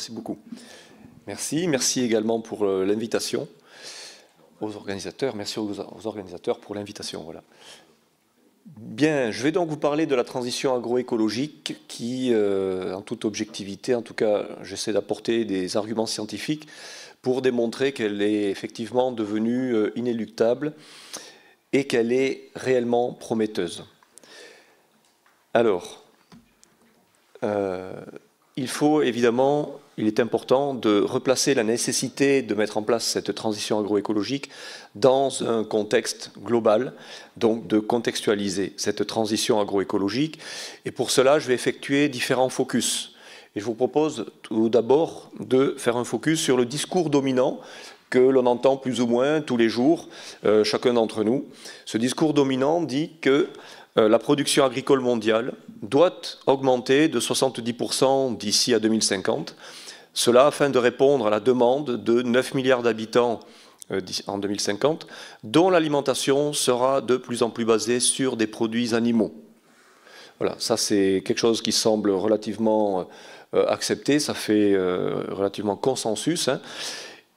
Merci beaucoup. Merci. Merci également pour euh, l'invitation aux organisateurs. Merci aux organisateurs pour l'invitation. Voilà. Bien, je vais donc vous parler de la transition agroécologique qui, euh, en toute objectivité, en tout cas, j'essaie d'apporter des arguments scientifiques pour démontrer qu'elle est effectivement devenue euh, inéluctable et qu'elle est réellement prometteuse. Alors, il faut évidemment, il est important de replacer la nécessité de mettre en place cette transition agroécologique dans un contexte global, donc de contextualiser cette transition agroécologique. Et pour cela, je vais effectuer différents focus. Et je vous propose tout d'abord de faire un focus sur le discours dominant que l'on entend plus ou moins tous les jours, euh, chacun d'entre nous. Ce discours dominant dit que euh, la production agricole mondiale doit augmenter de 70% d'ici à 2050, cela afin de répondre à la demande de 9 milliards d'habitants euh, en 2050, dont l'alimentation sera de plus en plus basée sur des produits animaux. Voilà, ça c'est quelque chose qui semble relativement euh, accepté, ça fait relativement consensus. Hein.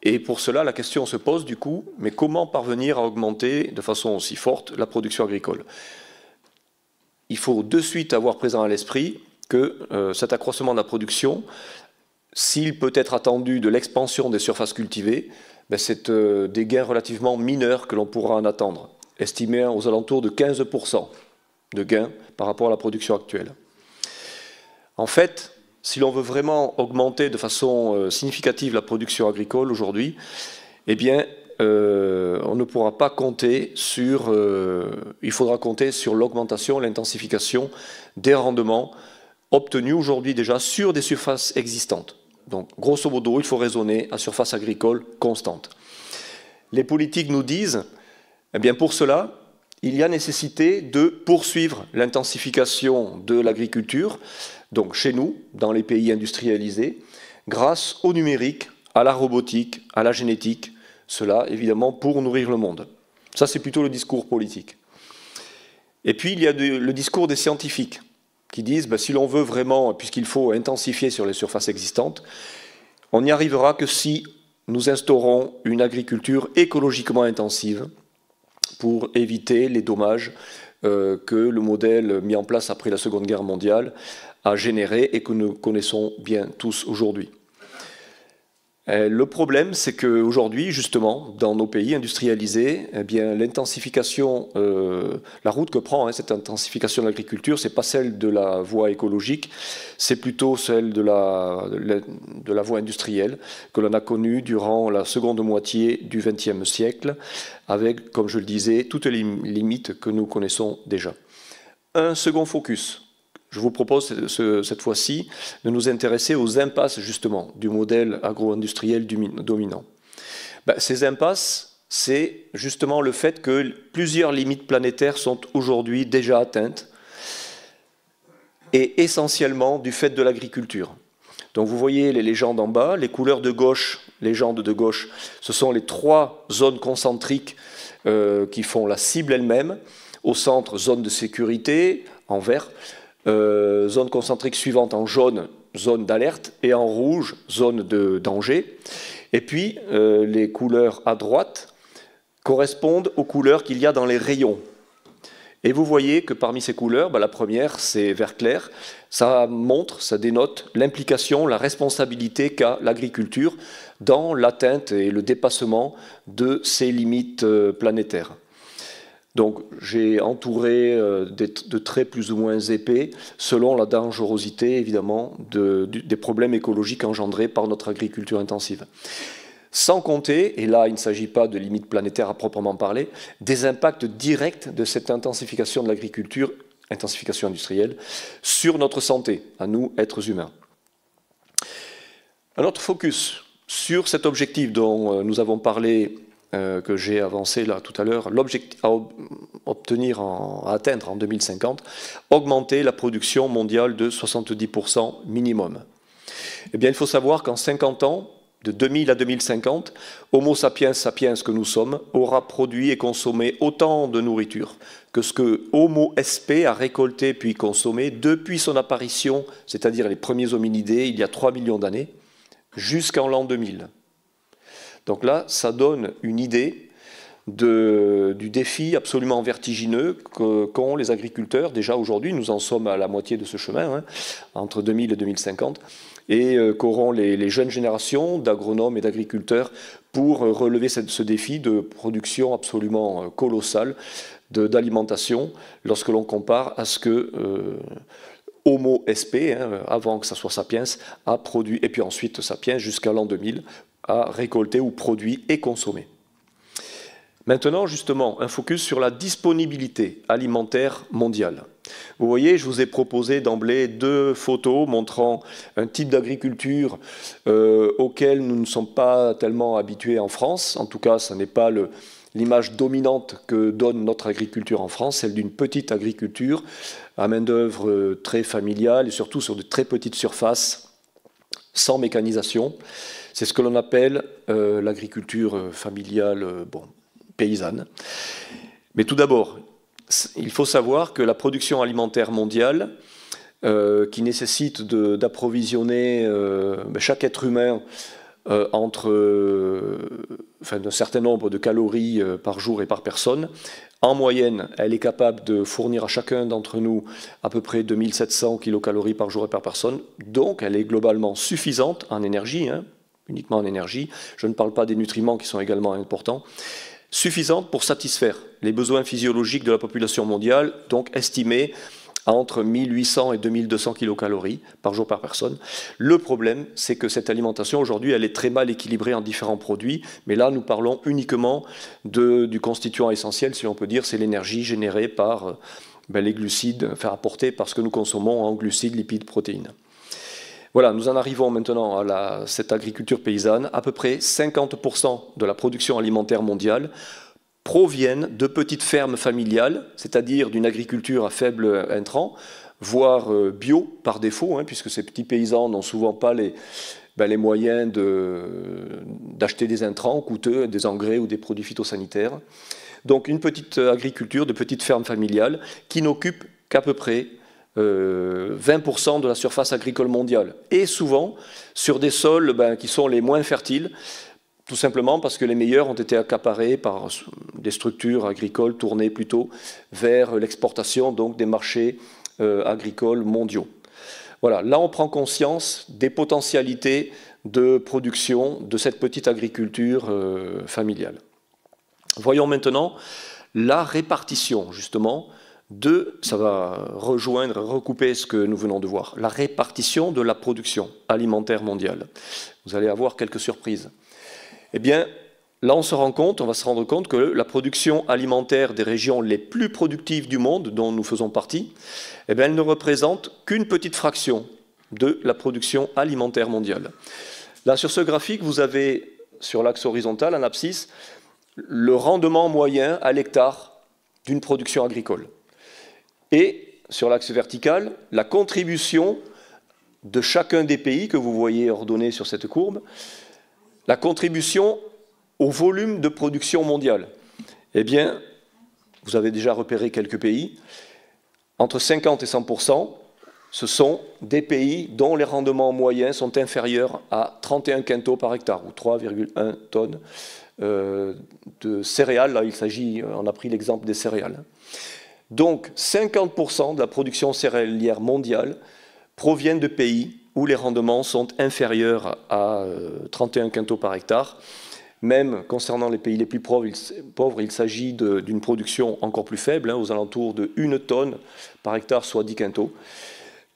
Et pour cela, la question se pose du coup, mais comment parvenir à augmenter de façon aussi forte la production agricole il faut de suite avoir présent à l'esprit que euh, cet accroissement de la production, s'il peut être attendu de l'expansion des surfaces cultivées, ben, c'est euh, des gains relativement mineurs que l'on pourra en attendre, estimés aux alentours de 15% de gains par rapport à la production actuelle. En fait, si l'on veut vraiment augmenter de façon euh, significative la production agricole aujourd'hui, eh bien, euh, on ne pourra pas compter sur, euh, il faudra compter sur l'augmentation, l'intensification des rendements obtenus aujourd'hui déjà sur des surfaces existantes. Donc, grosso modo, il faut raisonner à surface agricole constante. Les politiques nous disent, eh bien, pour cela, il y a nécessité de poursuivre l'intensification de l'agriculture, donc chez nous, dans les pays industrialisés, grâce au numérique, à la robotique, à la génétique, cela, évidemment, pour nourrir le monde. Ça, c'est plutôt le discours politique. Et puis, il y a le discours des scientifiques qui disent, bah, si l'on veut vraiment, puisqu'il faut intensifier sur les surfaces existantes, on n'y arrivera que si nous instaurons une agriculture écologiquement intensive pour éviter les dommages euh, que le modèle mis en place après la Seconde Guerre mondiale a généré et que nous connaissons bien tous aujourd'hui. Euh, le problème, c'est qu'aujourd'hui, justement, dans nos pays industrialisés, eh bien, l'intensification, euh, la route que prend hein, cette intensification de l'agriculture, ce n'est pas celle de la voie écologique, c'est plutôt celle de de la voie industrielle que l'on a connue durant la seconde moitié du XXe siècle, avec, comme je le disais, toutes les limites que nous connaissons déjà. Un second focus je vous propose cette fois-ci de nous intéresser aux impasses justement du modèle agro-industriel dominant. Ben, ces impasses, c'est justement le fait que plusieurs limites planétaires sont aujourd'hui déjà atteintes et essentiellement du fait de l'agriculture. Donc vous voyez les légendes en bas, les couleurs de gauche, légendes de gauche, ce sont les trois zones concentriques euh, qui font la cible elle-même. Au centre, zone de sécurité en vert, euh, zone concentrique suivante en jaune, zone d'alerte, et en rouge, zone de danger. Et puis, euh, les couleurs à droite correspondent aux couleurs qu'il y a dans les rayons. Et vous voyez que parmi ces couleurs, bah, la première, c'est vert clair. Ça montre, ça dénote l'implication, la responsabilité qu'a l'agriculture dans l'atteinte et le dépassement de ses limites euh, planétaires. Donc j'ai entouré euh, de traits plus ou moins épais selon la dangerosité évidemment des problèmes écologiques engendrés par notre agriculture intensive. Sans compter, et là il ne s'agit pas de limites planétaires à proprement parler, des impacts directs de cette intensification de l'agriculture, intensification industrielle, sur notre santé, à nous êtres humains. Un autre focus sur cet objectif dont euh, nous avons parlé euh, que j'ai avancé là tout à l'heure, à obtenir, en, à atteindre en 2050, augmenter la production mondiale de 70% minimum. Eh bien, il faut savoir qu'en 50 ans, de 2000 à 2050, Homo sapiens sapiens que nous sommes aura produit et consommé autant de nourriture que ce que Homo sp a récolté puis consommé depuis son apparition, c'est-à-dire les premiers hominidés il y a 3 millions d'années, jusqu'en l'an 2000. Donc là, ça donne une idée du défi absolument vertigineux qu'ont les agriculteurs. Déjà aujourd'hui, nous en sommes à la moitié de ce chemin, hein, entre 2000 et 2050, et euh, qu'auront les, jeunes générations d'agronomes et d'agriculteurs pour euh, relever ce défi de production absolument euh, colossale d'alimentation lorsque l'on compare à ce que... Homo sp, hein, avant que ça soit Sapiens, a produit, et puis ensuite Sapiens jusqu'à l'an 2000, à récolter ou produit et consommer. Maintenant, justement, un focus sur la disponibilité alimentaire mondiale. Vous voyez, je vous ai proposé d'emblée deux photos montrant un type d'agriculture euh, auquel nous ne sommes pas tellement habitués en France. En tout cas, ce n'est pas l'image dominante que donne notre agriculture en France, celle d'une petite agriculture à main-d'œuvre euh, très familiale et surtout sur de très petites surfaces sans mécanisation. C'est ce que l'on appelle euh, l'agriculture euh, familiale euh, bon, paysanne. Mais tout d'abord, il faut savoir que la production alimentaire mondiale, qui nécessite d'approvisionner ben, chaque être humain entre un certain nombre de calories par jour et par personne, en moyenne, elle est capable de fournir à chacun d'entre nous à peu près 2700 kilocalories par jour et par personne. Donc, elle est globalement suffisante en énergie, hein, uniquement en énergie. Je ne parle pas des nutriments qui sont également importants. Suffisante pour satisfaire les besoins physiologiques de la population mondiale, donc estimée entre 1800 et 2200 kilocalories par jour par personne. Le problème, c'est que cette alimentation, aujourd'hui, elle est très mal équilibrée en différents produits, mais là, nous parlons uniquement de, du constituant essentiel, si on peut dire, c'est l'énergie générée par euh, ben, les glucides, enfin apportée par ce que nous consommons en glucides, lipides, protéines. Voilà, nous en arrivons maintenant à cette agriculture paysanne. À peu près 50% de la production alimentaire mondiale proviennent de petites fermes familiales, c'est-à-dire d'une agriculture à faible intrant, voire euh, bio par défaut, hein, puisque ces petits paysans n'ont souvent pas les, ben, moyens d'acheter des intrants coûteux, des engrais ou des produits phytosanitaires. Donc une petite agriculture de petites fermes familiales qui n'occupe qu'à peu près 20% euh, de la surface agricole mondiale, et souvent sur des sols ben, qui sont les moins fertiles, tout simplement parce que les meilleurs ont été accaparés par des structures agricoles tournées plutôt vers l'exportation donc des marchés euh, agricoles mondiaux. Voilà, là on prend conscience des potentialités de production de cette petite agriculture euh, familiale. Voyons maintenant la répartition justement de, ça va rejoindre, recouper ce que nous venons de voir, la répartition de la production alimentaire mondiale. Vous allez avoir quelques surprises eh bien, là, on se rend compte, on va se rendre compte que la production alimentaire des régions les plus productives du monde, dont nous faisons partie, eh elle ne représente qu'une petite fraction de la production alimentaire mondiale. Là, sur ce graphique, vous avez, sur l'axe horizontal, en abscisse, le rendement moyen à l'hectare d'une production agricole. Et sur l'axe vertical, la contribution de chacun des pays que vous voyez ordonnés sur cette courbe, la contribution au volume de production mondiale. Eh bien, vous avez déjà repéré quelques pays, entre 50 et 100 ce sont des pays dont les rendements moyens sont inférieurs à 31 quintaux par hectare ou 3,1 tonnes euh, de céréales. Là, il s'agit, euh, on a pris l'exemple des céréales. Donc, 50 de la production céréalière mondiale provient de pays où les rendements sont inférieurs à 31 euh, quintaux par hectare. Même concernant les pays les plus pauvres, il s'agit d'une production encore plus faible, hein, aux alentours de 1 tonne par hectare, soit 10 quintaux.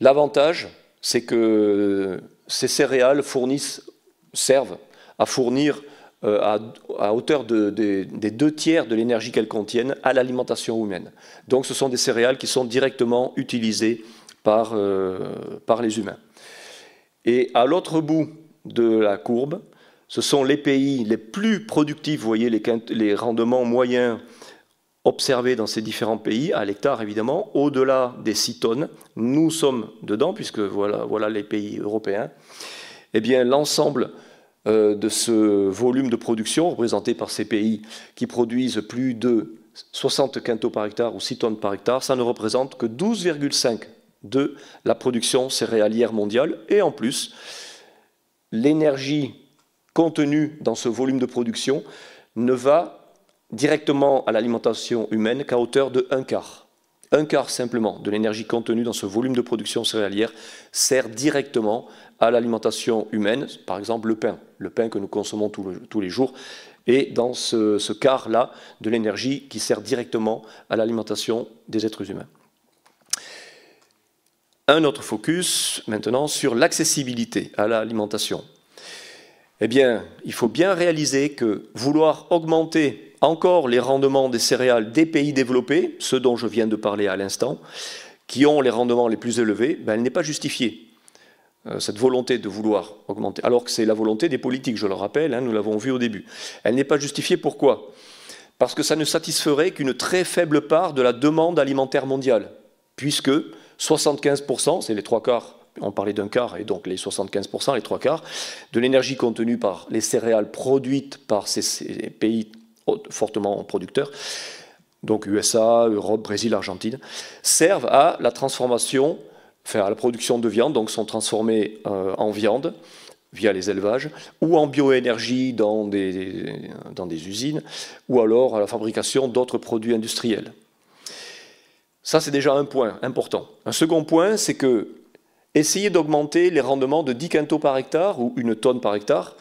L'avantage, c'est que euh, ces céréales fournissent, servent à fournir euh, à, hauteur des deux tiers de l'énergie qu'elles contiennent à l'alimentation humaine. Donc ce sont des céréales qui sont directement utilisées par les humains. Et à l'autre bout de la courbe, ce sont les pays les plus productifs, vous voyez les, rendements moyens observés dans ces différents pays, à l'hectare évidemment, au-delà des 6 tonnes, nous sommes dedans, puisque voilà, les pays européens, eh bien l'ensemble euh, de ce volume de production représenté par ces pays qui produisent plus de 60 quintaux par hectare ou 6 tonnes par hectare, ça ne représente que 12,5 de la production céréalière mondiale. Et en plus, l'énergie contenue dans ce volume de production ne va directement à l'alimentation humaine qu'à hauteur de un quart. Un quart simplement de l'énergie contenue dans ce volume de production céréalière sert directement à l'alimentation humaine, par exemple le pain, le pain que nous consommons tous les jours, et dans ce, ce quart-là de l'énergie qui sert directement à l'alimentation des êtres humains un autre focus maintenant sur l'accessibilité à l'alimentation. Eh bien, il faut bien réaliser que vouloir augmenter encore les rendements des céréales des pays développés, ceux dont je viens de parler à l'instant, qui ont les rendements les plus élevés, ben, elle n'est pas justifiée. Euh, cette volonté de vouloir augmenter, alors que c'est la volonté des politiques, je le rappelle, hein, nous l'avons vu au début. Elle n'est pas justifiée pourquoi Parce que ça ne satisferait qu'une très faible part de la demande alimentaire mondiale, puisque 75%, c'est les trois quarts on parlait d'un quart, et donc les 75%, les trois quarts, de l'énergie contenue par les céréales produites par ces pays fortement producteurs, donc USA, Europe, Brésil, Argentine, servent à la transformation, enfin à la production de viande, donc sont transformées euh, en viande via les élevages, ou en bioénergie dans des, dans des usines, ou alors à la fabrication d'autres produits industriels. Ça, c'est déjà un point important. Un second point, c'est que essayer d'augmenter les rendements de 10 quintaux par hectare ou une tonne par hectare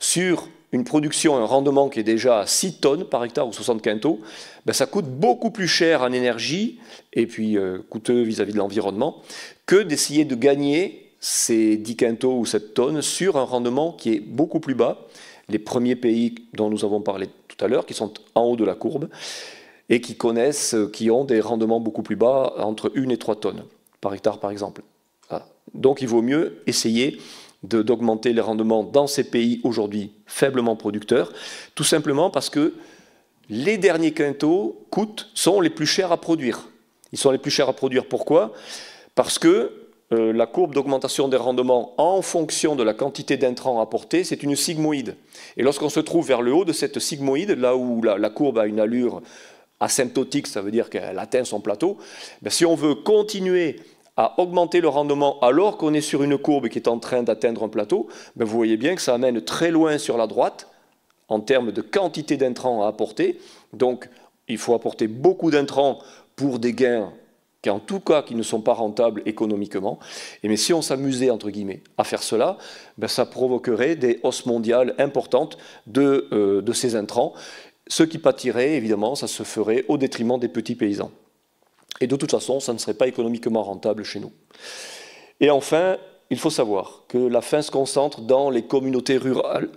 sur une production, un rendement qui est déjà à 6 tonnes par hectare ou 60 quintaux, ben, ça coûte beaucoup plus cher en énergie et puis euh, coûteux vis-à-vis -vis de l'environnement que d'essayer de gagner ces 10 quintaux ou 7 tonnes sur un rendement qui est beaucoup plus bas. Les premiers pays dont nous avons parlé tout à l'heure, qui sont en haut de la courbe, et qui connaissent, euh, qui ont des rendements beaucoup plus bas, entre 1 et 3 tonnes par hectare par exemple. Donc il vaut mieux essayer d'augmenter les rendements dans ces pays aujourd'hui faiblement producteurs, tout simplement parce que les derniers quintaux coûtent, sont les plus chers à produire. Ils sont les plus chers à produire pourquoi Parce que euh, la courbe d'augmentation des rendements en fonction de la quantité d'intrants apportés, c'est une sigmoïde. Et lorsqu'on se trouve vers le haut de cette sigmoïde, là où la, la courbe a une allure asymptotique, ça veut dire qu'elle atteint son plateau, ben, si on veut continuer à augmenter le rendement alors qu'on est sur une courbe qui est en train d'atteindre un plateau, ben, vous voyez bien que ça amène très loin sur la droite en termes de quantité d'intrants à apporter. Donc il faut apporter beaucoup d'intrants pour des gains qui en tout cas qui ne sont pas rentables économiquement. Et mais si on s'amusait entre guillemets à faire cela, ben ça provoquerait des hausses mondiales importantes de, euh, de ces intrants ce qui pâtirait, évidemment, ça se ferait au détriment des petits paysans. Et de toute façon, ça ne serait pas économiquement rentable chez nous. Et enfin, il faut savoir que la faim se concentre dans les communautés rurales,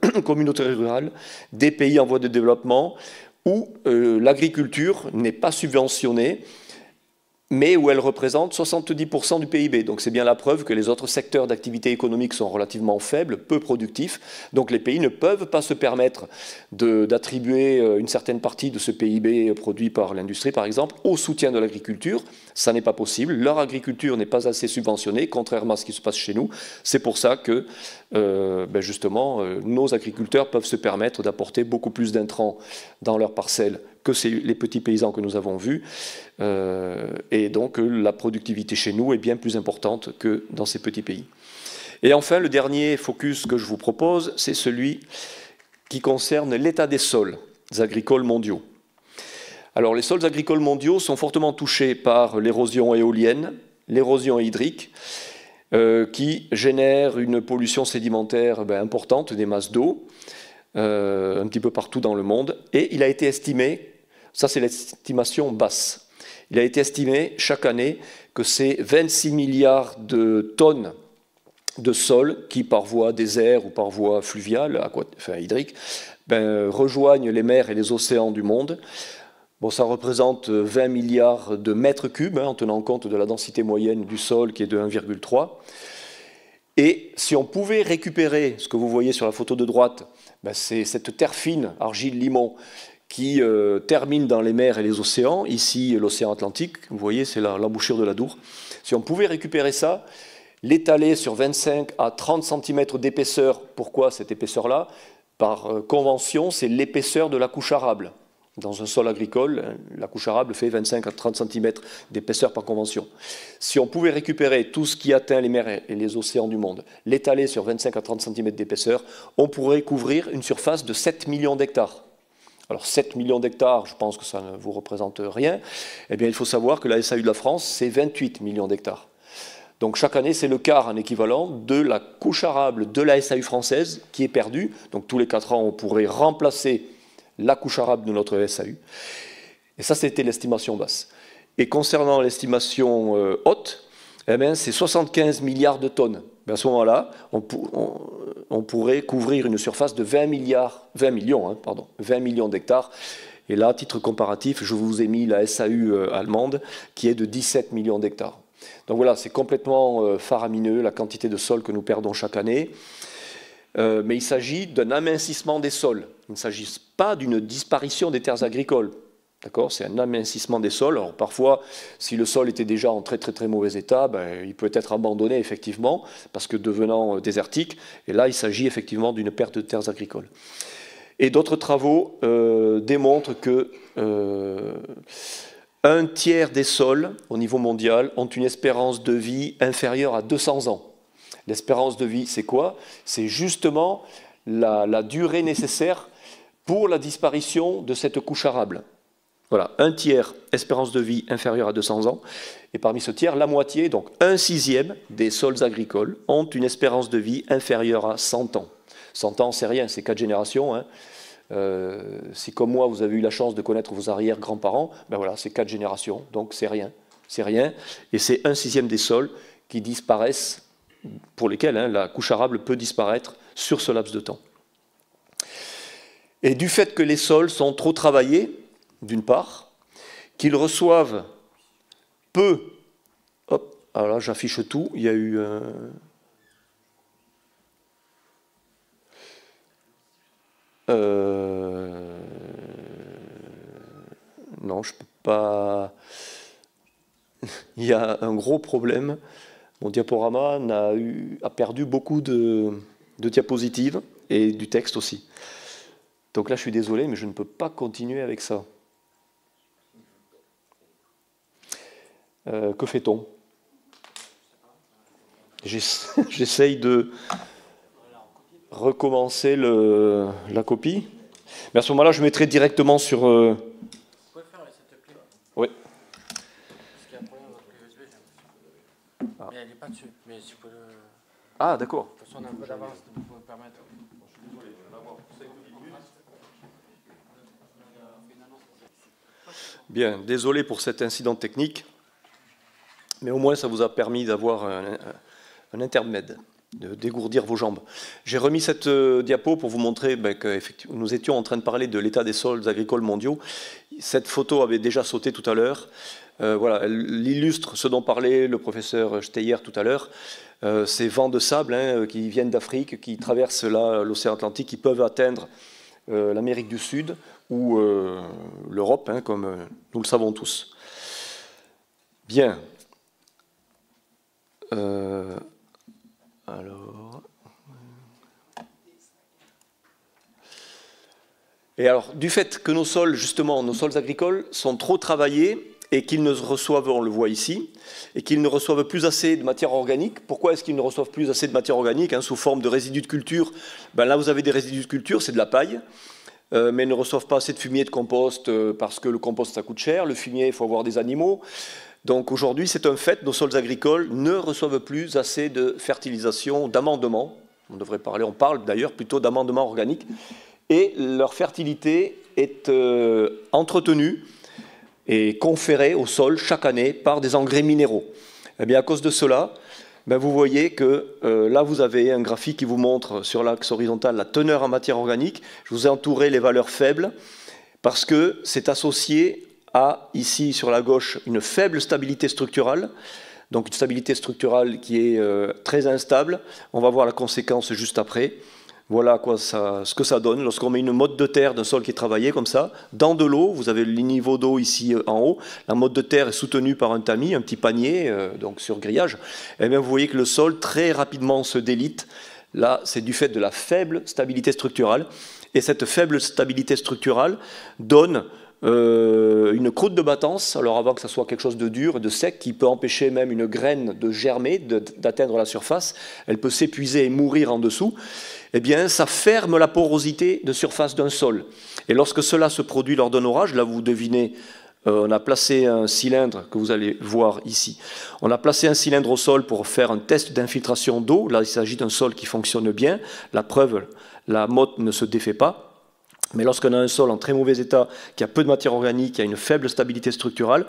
des pays en voie de développement où euh, l'agriculture n'est pas subventionnée mais où elle représente 70% du PIB. Donc c'est bien la preuve que les autres secteurs d'activité économique sont relativement faibles, peu productifs. Donc les pays ne peuvent pas se permettre d'attribuer euh, une certaine partie de ce PIB produit par l'industrie, par exemple, au soutien de l'agriculture, ça n'est pas possible. Leur agriculture n'est pas assez subventionnée, contrairement à ce qui se passe chez nous. C'est pour ça que, euh, ben justement, euh, nos agriculteurs peuvent se permettre d'apporter beaucoup plus d'intrants dans leurs parcelles que les petits paysans que nous avons vus. Euh, et donc, la productivité chez nous est bien plus importante que dans ces petits pays. Et enfin, le dernier focus que je vous propose, c'est celui qui concerne l'état des sols agricoles mondiaux. Alors, les sols agricoles mondiaux sont fortement touchés par l'érosion éolienne, l'érosion hydrique, euh, qui génère une pollution sédimentaire ben, importante des masses d'eau, euh, un petit peu partout dans le monde. Et il a été estimé, ça c'est l'estimation basse, il a été estimé chaque année que ces 26 milliards de tonnes de sols qui, par voie désert ou par voie fluviale, enfin, hydrique, ben, rejoignent les mers et les océans du monde ça représente 20 euh, milliards de mètres cubes, hein, en tenant compte de la densité moyenne du sol qui est de 1,3. Et si on pouvait récupérer ce que vous voyez sur la photo de droite, ben, c'est cette terre fine, argile limon, qui euh, termine dans les mers et les océans. Ici, l'océan Atlantique, vous voyez, c'est l'embouchure de la Dour. Si on pouvait récupérer ça, l'étaler sur 25 à 30 cm d'épaisseur, pourquoi cette épaisseur-là Par euh, convention, c'est l'épaisseur de la couche arable. Dans un sol agricole, hein, la couche arable fait 25 à 30 cm d'épaisseur par convention. Si on pouvait récupérer tout ce qui atteint les mers et les océans du monde, l'étaler sur 25 à 30 cm d'épaisseur, on pourrait couvrir une surface de 7 millions d'hectares. Alors 7 millions d'hectares, je pense que ça ne vous représente rien. Eh bien, il faut savoir que la SAU de la France, c'est 28 millions d'hectares. Donc chaque année, c'est le quart en équivalent de la couche arable de la SAU française qui est perdue. Donc tous les 4 ans, on pourrait remplacer la couche arabe de notre SAU. Et ça, c'était l'estimation basse. Et concernant l'estimation euh, haute, eh ben, c'est 75 milliards de tonnes. Ben, à ce moment-là, on, pourrait couvrir une surface de 20, milliards, 20 millions, hein, millions d'hectares. Et là, à titre comparatif, je vous ai mis la SAU euh, allemande, qui est de 17 millions d'hectares. Donc voilà, c'est complètement euh, faramineux la quantité de sol que nous perdons chaque année. Euh, mais il s'agit d'un amincissement des sols. Il ne s'agit pas d'une disparition des terres agricoles. D'accord C'est un amincissement des sols. Alors parfois, si le sol était déjà en très très très mauvais état, ben, il peut être abandonné effectivement, parce que devenant euh, désertique. Et là, il s'agit effectivement d'une perte de terres agricoles. Et d'autres travaux euh, démontrent que un tiers des sols au niveau mondial ont une espérance de vie inférieure à 200 ans. L'espérance de vie, c'est quoi C'est justement la, durée nécessaire pour la disparition de cette couche arable. Voilà, un tiers espérance de vie inférieure à 200 ans, et parmi ce tiers, la moitié, donc un sixième des sols agricoles, ont une espérance de vie inférieure à 100 ans. 100 ans, c'est rien, c'est quatre générations. Hein. Euh, si comme moi, vous avez eu la chance de connaître vos arrière-grands-parents, ben voilà, c'est quatre générations, donc c'est rien. C'est rien, et c'est un sixième des sols qui disparaissent pour lesquels hein, la couche arable peut disparaître sur ce laps de temps. Et du fait que les sols sont trop travaillés, d'une part, qu'ils reçoivent peu. Hop, alors là j'affiche tout, il y a eu. Euh, euh, non, je peux pas. il y a un gros problème. Mon diaporama a, perdu beaucoup de, diapositives et du texte aussi. Donc là, je suis désolé, mais je ne peux pas continuer avec ça. Euh, que fait-on J'essaye de recommencer la copie. Mais à ce moment-là, je mettrai directement sur, euh, Ah, ah, d'accord. Bien, désolé pour cet incident technique, mais au moins ça vous a permis d'avoir un, intermède, de dégourdir vos jambes. J'ai remis cette euh, diapo pour vous montrer ben, que nous étions en train de parler de l'état des sols agricoles mondiaux. Cette photo avait déjà sauté tout à l'heure. Euh, voilà, l'illustre, ce dont parlait le professeur Steyer tout à l'heure. Euh, ces vents de sable hein, euh, qui viennent d'Afrique, qui traversent l'océan Atlantique, qui peuvent atteindre l'Amérique du Sud ou l'Europe, hein, comme nous le savons tous. Bien. alors. Et alors, du fait que nos sols, justement, nos sols agricoles sont trop travaillés, et qu'ils ne reçoivent, on le voit ici, et qu'ils ne reçoivent plus assez de matière organique. Pourquoi est-ce qu'ils ne reçoivent plus assez de matière organique hein, sous forme de résidus de culture ben Là, vous avez des résidus de culture, c'est de la paille, euh, mais ils ne reçoivent pas assez de fumier de compost euh, parce que le compost, ça coûte cher, le fumier, il faut avoir des animaux. Donc aujourd'hui, c'est un fait, nos sols agricoles ne reçoivent plus assez de fertilisation, d'amendement. On devrait parler, on parle d'ailleurs plutôt d'amendement organique. Et leur fertilité est euh, entretenue et conféré au sol chaque année par des engrais minéraux. Eh bien, à cause de cela, ben, vous voyez que euh, là, vous avez un graphique qui vous montre sur l'axe horizontal la teneur en matière organique. Je vous ai entouré les valeurs faibles parce que c'est associé à, ici sur la gauche, une faible stabilité structurale. Donc une stabilité structurale qui est euh, très instable. On va voir la conséquence juste après. Voilà quoi ce que ça donne lorsqu'on met une motte de terre d'un sol qui est travaillé comme ça, dans de l'eau, vous avez le niveau d'eau ici euh, en haut, la motte de terre est soutenue par un tamis, un petit panier, euh, donc sur grillage, et eh bien vous voyez que le sol très rapidement se délite. Là, c'est du fait de la faible stabilité structurale. Et cette faible stabilité structurale donne euh, une croûte de battance, alors avant que ça soit quelque chose de dur et de sec, qui peut empêcher même une graine de germer, d'atteindre la surface, elle peut s'épuiser et mourir en dessous, eh bien ça ferme la porosité de surface d'un sol. Et lorsque cela se produit lors d'un orage, là vous devinez, euh, on a placé un cylindre que vous allez voir ici. On a placé un cylindre au sol pour faire un test d'infiltration d'eau. Là, il s'agit d'un sol qui fonctionne bien. La preuve, la motte ne se défait pas. Mais lorsqu'on a un sol en très mauvais état, qui a peu de matière organique, qui a une faible stabilité structurale,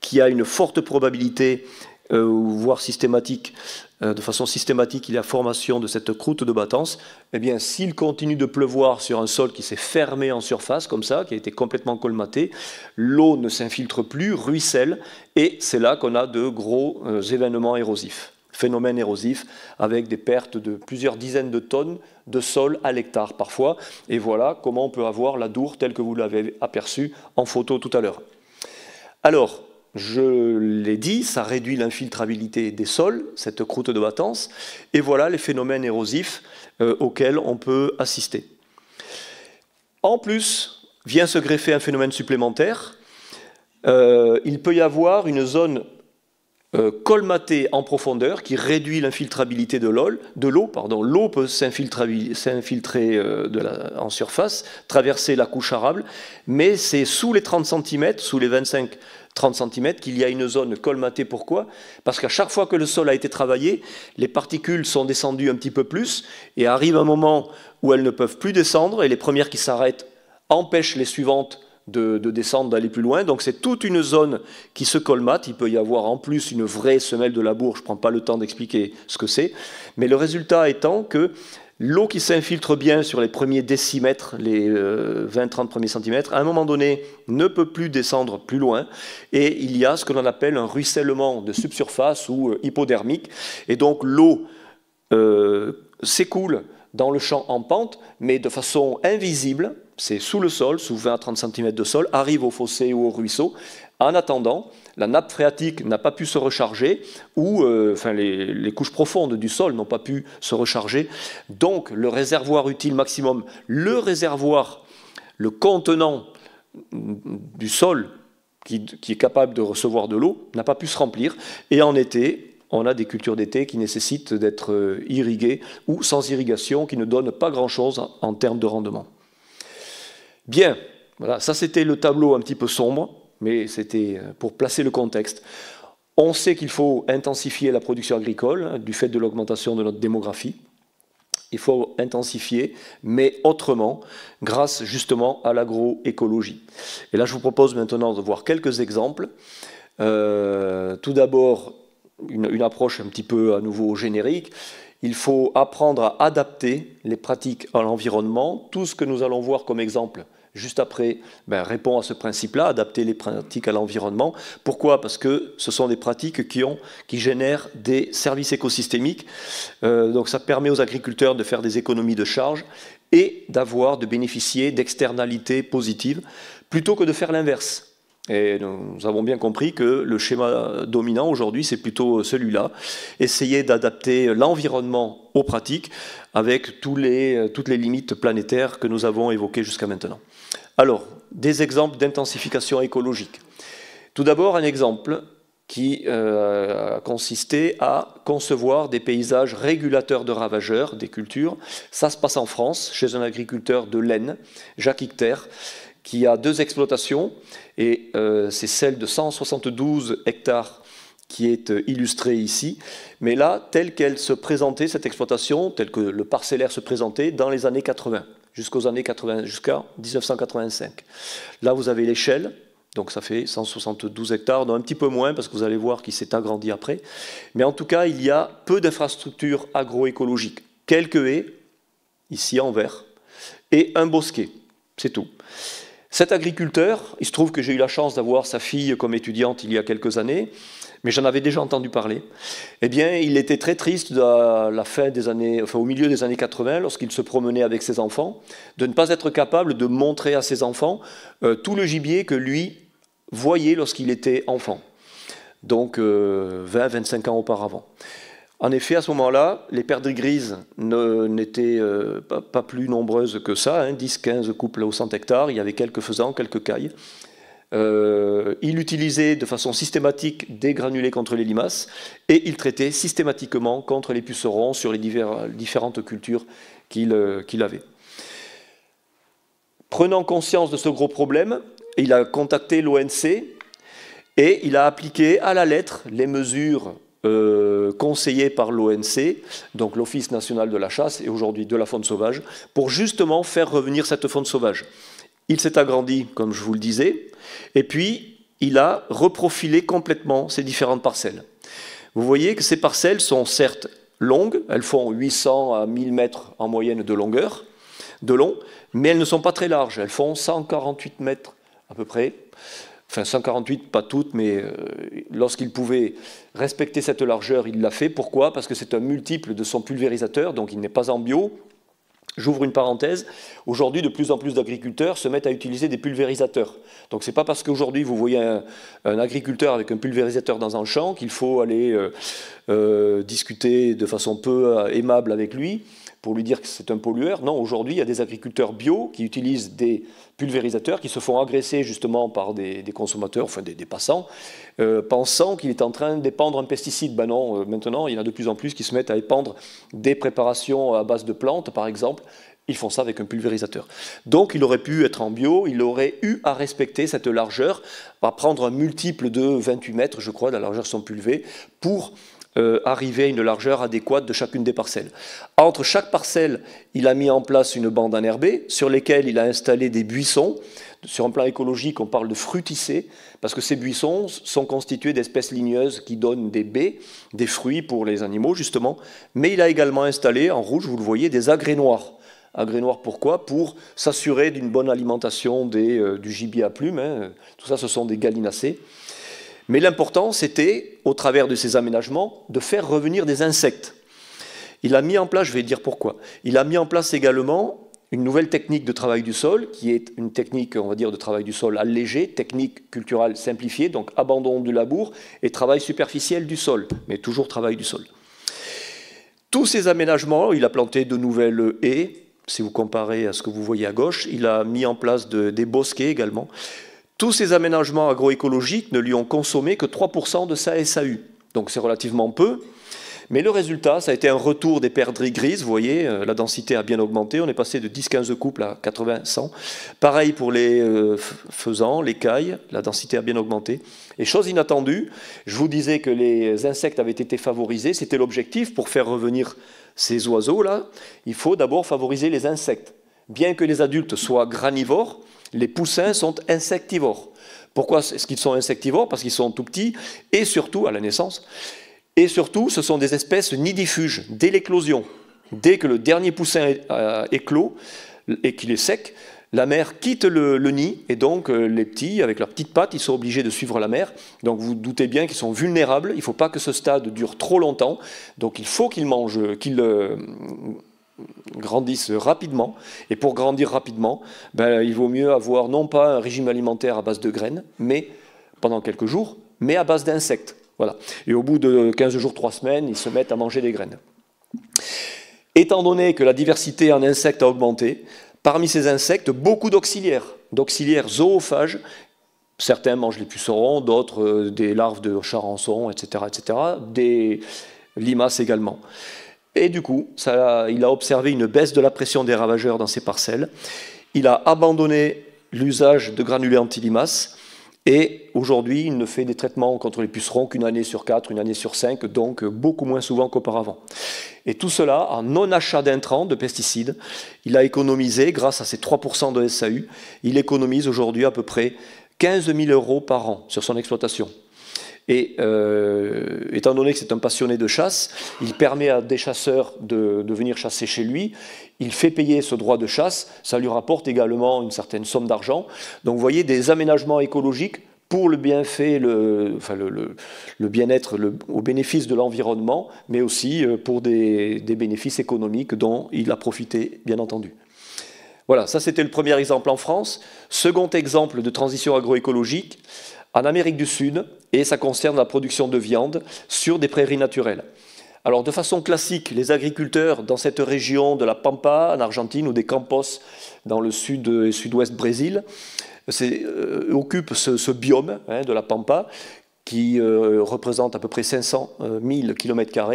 qui a une forte probabilité, euh, voire systématique, euh, de façon systématique, il y a formation de cette croûte de battance, eh bien, s'il continue de pleuvoir sur un sol qui s'est fermé en surface, comme ça, qui a été complètement colmaté, l'eau ne s'infiltre plus, ruisselle, et c'est là qu'on a de gros euh, événements érosifs phénomène érosif, avec des pertes de plusieurs dizaines de tonnes de sol à l'hectare parfois. Et voilà comment on peut avoir la dour telle que vous l'avez aperçue en photo tout à l'heure. Alors, je l'ai dit, ça réduit l'infiltrabilité des sols, cette croûte de battance, et voilà les phénomènes érosifs euh, auxquels on peut assister. En plus, vient se greffer un phénomène supplémentaire. Euh, il peut y avoir une zone euh, colmaté en profondeur, qui réduit l'infiltrabilité de l'eau. De l'eau, l'eau peut s'infiltrer euh, en surface, traverser la couche arable, mais c'est sous les 30 cm, sous les 25 30 cm, qu'il y a une zone colmatée. Pourquoi Parce qu'à chaque fois que le sol a été travaillé, les particules sont descendues un petit peu plus et arrive un moment où elles ne peuvent plus descendre et les premières qui s'arrêtent empêchent les suivantes de, descendre, d'aller plus loin. Donc c'est toute une zone qui se colmate. Il peut y avoir en plus une vraie semelle de labour. Je ne prends pas le temps d'expliquer ce que c'est. Mais le résultat étant que l'eau qui s'infiltre bien sur les premiers décimètres, les 20-30 euh, premiers centimètres, à un moment donné ne peut plus descendre plus loin et il y a ce que l'on appelle un ruissellement de subsurface ou euh, hypodermique et donc l'eau euh, s'écoule dans le champ en pente, mais de façon invisible, c'est sous le sol, sous 20 à 30 cm de sol, arrive au fossé ou au ruisseau. En attendant, la nappe phréatique n'a pas pu se recharger, ou euh, enfin, les, couches profondes du sol n'ont pas pu se recharger. Donc le réservoir utile maximum, le réservoir, le contenant du sol qui, qui est capable de recevoir de l'eau, n'a pas pu se remplir. Et en été, on a des cultures d'été qui nécessitent d'être euh, irriguées ou sans irrigation, qui ne donnent pas grand-chose en termes de rendement. Bien, voilà, ça c'était le tableau un petit peu sombre, mais c'était euh, pour placer le contexte. On sait qu'il faut intensifier la production agricole hein, du fait de l'augmentation de notre démographie. Il faut intensifier, mais autrement, grâce justement à l'agroécologie. Et là, je vous propose maintenant de voir quelques exemples. Euh, tout d'abord, une, approche un petit peu à nouveau générique. Il faut apprendre à adapter les pratiques à l'environnement. Tout ce que nous allons voir comme exemple juste après ben, répond à ce principe-là, adapter les pratiques à l'environnement. Pourquoi Parce que ce sont des pratiques qui, ont, qui génèrent des services écosystémiques. Euh, donc ça permet aux agriculteurs de faire des économies de charges et d'avoir, de bénéficier d'externalités positives, plutôt que de faire l'inverse et nous avons bien compris que le schéma dominant aujourd'hui, c'est plutôt celui-là. Essayer d'adapter l'environnement aux pratiques avec toutes les limites planétaires que nous avons évoquées jusqu'à maintenant. Alors, des exemples d'intensification écologique. Tout d'abord, un exemple qui euh, consistait à concevoir des paysages régulateurs de ravageurs des cultures. Ça se passe en France, chez un agriculteur de laine, Jacques Hicter qui a deux exploitations, et euh, c'est celle de 172 hectares qui est euh, illustrée ici, mais là, telle qu'elle se présentait, cette exploitation, telle que le parcellaire se présentait dans les années 80, jusqu'aux années 80, jusqu'à 1985. Là, vous avez l'échelle, donc ça fait 172 hectares, donc un petit peu moins parce que vous allez voir qu'il s'est agrandi après. Mais en tout cas, il y a peu d'infrastructures agroécologiques. Quelques haies, ici en vert, et un bosquet, c'est tout. Cet agriculteur, il se trouve que j'ai eu la chance d'avoir sa fille comme étudiante il y a quelques années, mais j'en avais déjà entendu parler. Eh bien, il était très triste la des années, enfin, au milieu des années 80, lorsqu'il se promenait avec ses enfants, de ne pas être capable de montrer à ses enfants euh, tout le gibier que lui voyait lorsqu'il était enfant, donc 20-25 euh, ans auparavant. En effet, à ce moment-là, les perdrix grises n'étaient euh, pas, plus nombreuses que ça, 10-15 hein, couples au 100 hectares, il y avait quelques faisans, quelques cailles. Euh, il utilisait de façon systématique des granulés contre les limaces et il traitait systématiquement contre les pucerons sur les différentes cultures euh, qu'il avait. Prenant conscience de ce gros problème, il a contacté l'ONC et il a appliqué à la lettre les mesures euh, conseillé par l'ONC, donc l'Office national de la chasse et aujourd'hui de la faune sauvage, pour justement faire revenir cette faune sauvage. Il s'est agrandi, comme je vous le disais, et puis il a reprofilé complètement ces différentes parcelles. Vous voyez que ces parcelles sont certes longues, elles font 800 à 1000 mètres en moyenne de longueur, de long, mais elles ne sont pas très larges, elles font 148 mètres à peu près enfin 148, pas toutes, mais euh, lorsqu'il pouvait respecter cette largeur, il l'a fait. Pourquoi Parce que c'est un multiple de son pulvérisateur, donc il n'est pas en bio, J'ouvre une parenthèse. Aujourd'hui, de plus en plus d'agriculteurs se mettent à utiliser des pulvérisateurs. Donc, c'est pas parce qu'aujourd'hui vous voyez un, agriculteur avec un pulvérisateur dans un champ qu'il faut aller euh, euh, discuter de façon peu euh, aimable avec lui pour lui dire que c'est un pollueur. Non, aujourd'hui, il y a des agriculteurs bio qui utilisent des pulvérisateurs, qui se font agresser justement par des, consommateurs, enfin des, passants, pensant qu'il est en train d'épandre un pesticide. Ben non, maintenant, il y en a de plus en plus qui se mettent à épandre des préparations à base de plantes, par exemple, ils font ça avec un pulvérisateur. Donc il aurait pu être en bio, il aurait eu à respecter cette largeur, à prendre un multiple de 28 mètres, je crois, de la largeur de son pulvé, pour euh, arriver à une largeur adéquate de chacune des parcelles. Entre chaque parcelle, il a mis en place une bande enherbée sur lesquelles il a installé des buissons. Sur un plan écologique, on parle de fruticées, parce que ces buissons sont constitués d'espèces ligneuses qui donnent des baies, des fruits pour les animaux justement, mais il a également installé, en rouge, vous le voyez, des agrès noirs à gris-noir Pourquoi Pour s'assurer d'une bonne alimentation des, euh, du gibier à plumes. Hein. Tout ça, ce sont des gallinacées. Mais l'important, c'était, au travers de ces aménagements, de faire revenir des insectes. Il a mis en place, je vais dire pourquoi, il a mis en place également une nouvelle technique de travail du sol, qui est une technique, on va dire, de travail du sol allégée, technique culturelle simplifiée, donc abandon du labour et travail superficiel du sol, mais toujours travail du sol. Tous ces aménagements, il a planté de nouvelles haies, si vous comparez à ce que vous voyez à gauche, il a mis en place des bosquets également. Tous ces aménagements agroécologiques ne lui ont consommé que 3% de sa SAU. Donc c'est relativement peu. Mais le résultat, ça a été un retour des perdrix grises. Vous voyez, euh, la densité a bien augmenté. On est passé de 10-15 couples à 80-100. Pareil pour les euh, faisans, les cailles. La densité a bien augmenté. Et chose inattendue, je vous disais que les insectes avaient été favorisés. C'était l'objectif pour faire revenir ces oiseaux-là. Il faut d'abord favoriser les insectes. Bien que les adultes soient granivores, les poussins sont insectivores. Pourquoi est-ce qu'ils sont insectivores Parce qu'ils sont tout petits et surtout à la naissance, et surtout, ce sont des espèces nidifuges. Dès l'éclosion, dès que le dernier poussin éclos euh, et qu'il est sec, la mère quitte le, nid et donc euh, les petits, avec leurs petites pattes, ils sont obligés de suivre la mère. Donc vous, vous doutez bien qu'ils sont vulnérables. Il ne faut pas que ce stade dure trop longtemps. Donc il faut qu'ils mangent, qu'ils euh, grandissent rapidement. Et pour grandir rapidement, ben, il vaut mieux avoir non pas un régime alimentaire à base de graines, mais pendant quelques jours, mais à base d'insectes. Et au bout de 15 jours, 3 semaines, ils se mettent à manger des graines. Étant donné que la diversité en insectes a augmenté, parmi ces insectes, beaucoup d'auxiliaires, d'auxiliaires zoophages. Certains mangent les pucerons, d'autres euh, des larves de charançons, etc., etc., des limaces également. Et du coup, il a observé une baisse de la pression des ravageurs dans ses parcelles. Il a abandonné l'usage de granulés anti-limaces. Et aujourd'hui, il ne fait des traitements contre les pucerons qu'une année sur quatre, une année sur cinq, donc beaucoup moins souvent qu'auparavant. Et tout cela en non-achat d'intrants, de pesticides. Il a économisé, grâce à ses 3% de SAU, il économise aujourd'hui à peu près 15 000 euros par an sur son exploitation. Et euh, étant donné que c'est un passionné de chasse, il permet à des chasseurs de, venir chasser chez lui. Il fait payer ce droit de chasse. Ça lui rapporte également une certaine somme d'argent. Donc vous voyez des aménagements écologiques pour le bienfait, le, enfin le, bien-être au bénéfice de l'environnement, mais aussi euh, pour des bénéfices économiques dont il a profité, bien entendu. Voilà, ça c'était le premier exemple en France. Second exemple de transition agroécologique, en Amérique du Sud, et ça concerne la production de viande sur des prairies naturelles. Alors de façon classique, les agriculteurs dans cette région de la Pampa en Argentine ou des Campos dans le sud et sud-ouest Brésil euh, occupent ce, biome hein, de la Pampa qui euh, représente à peu près 500 000 km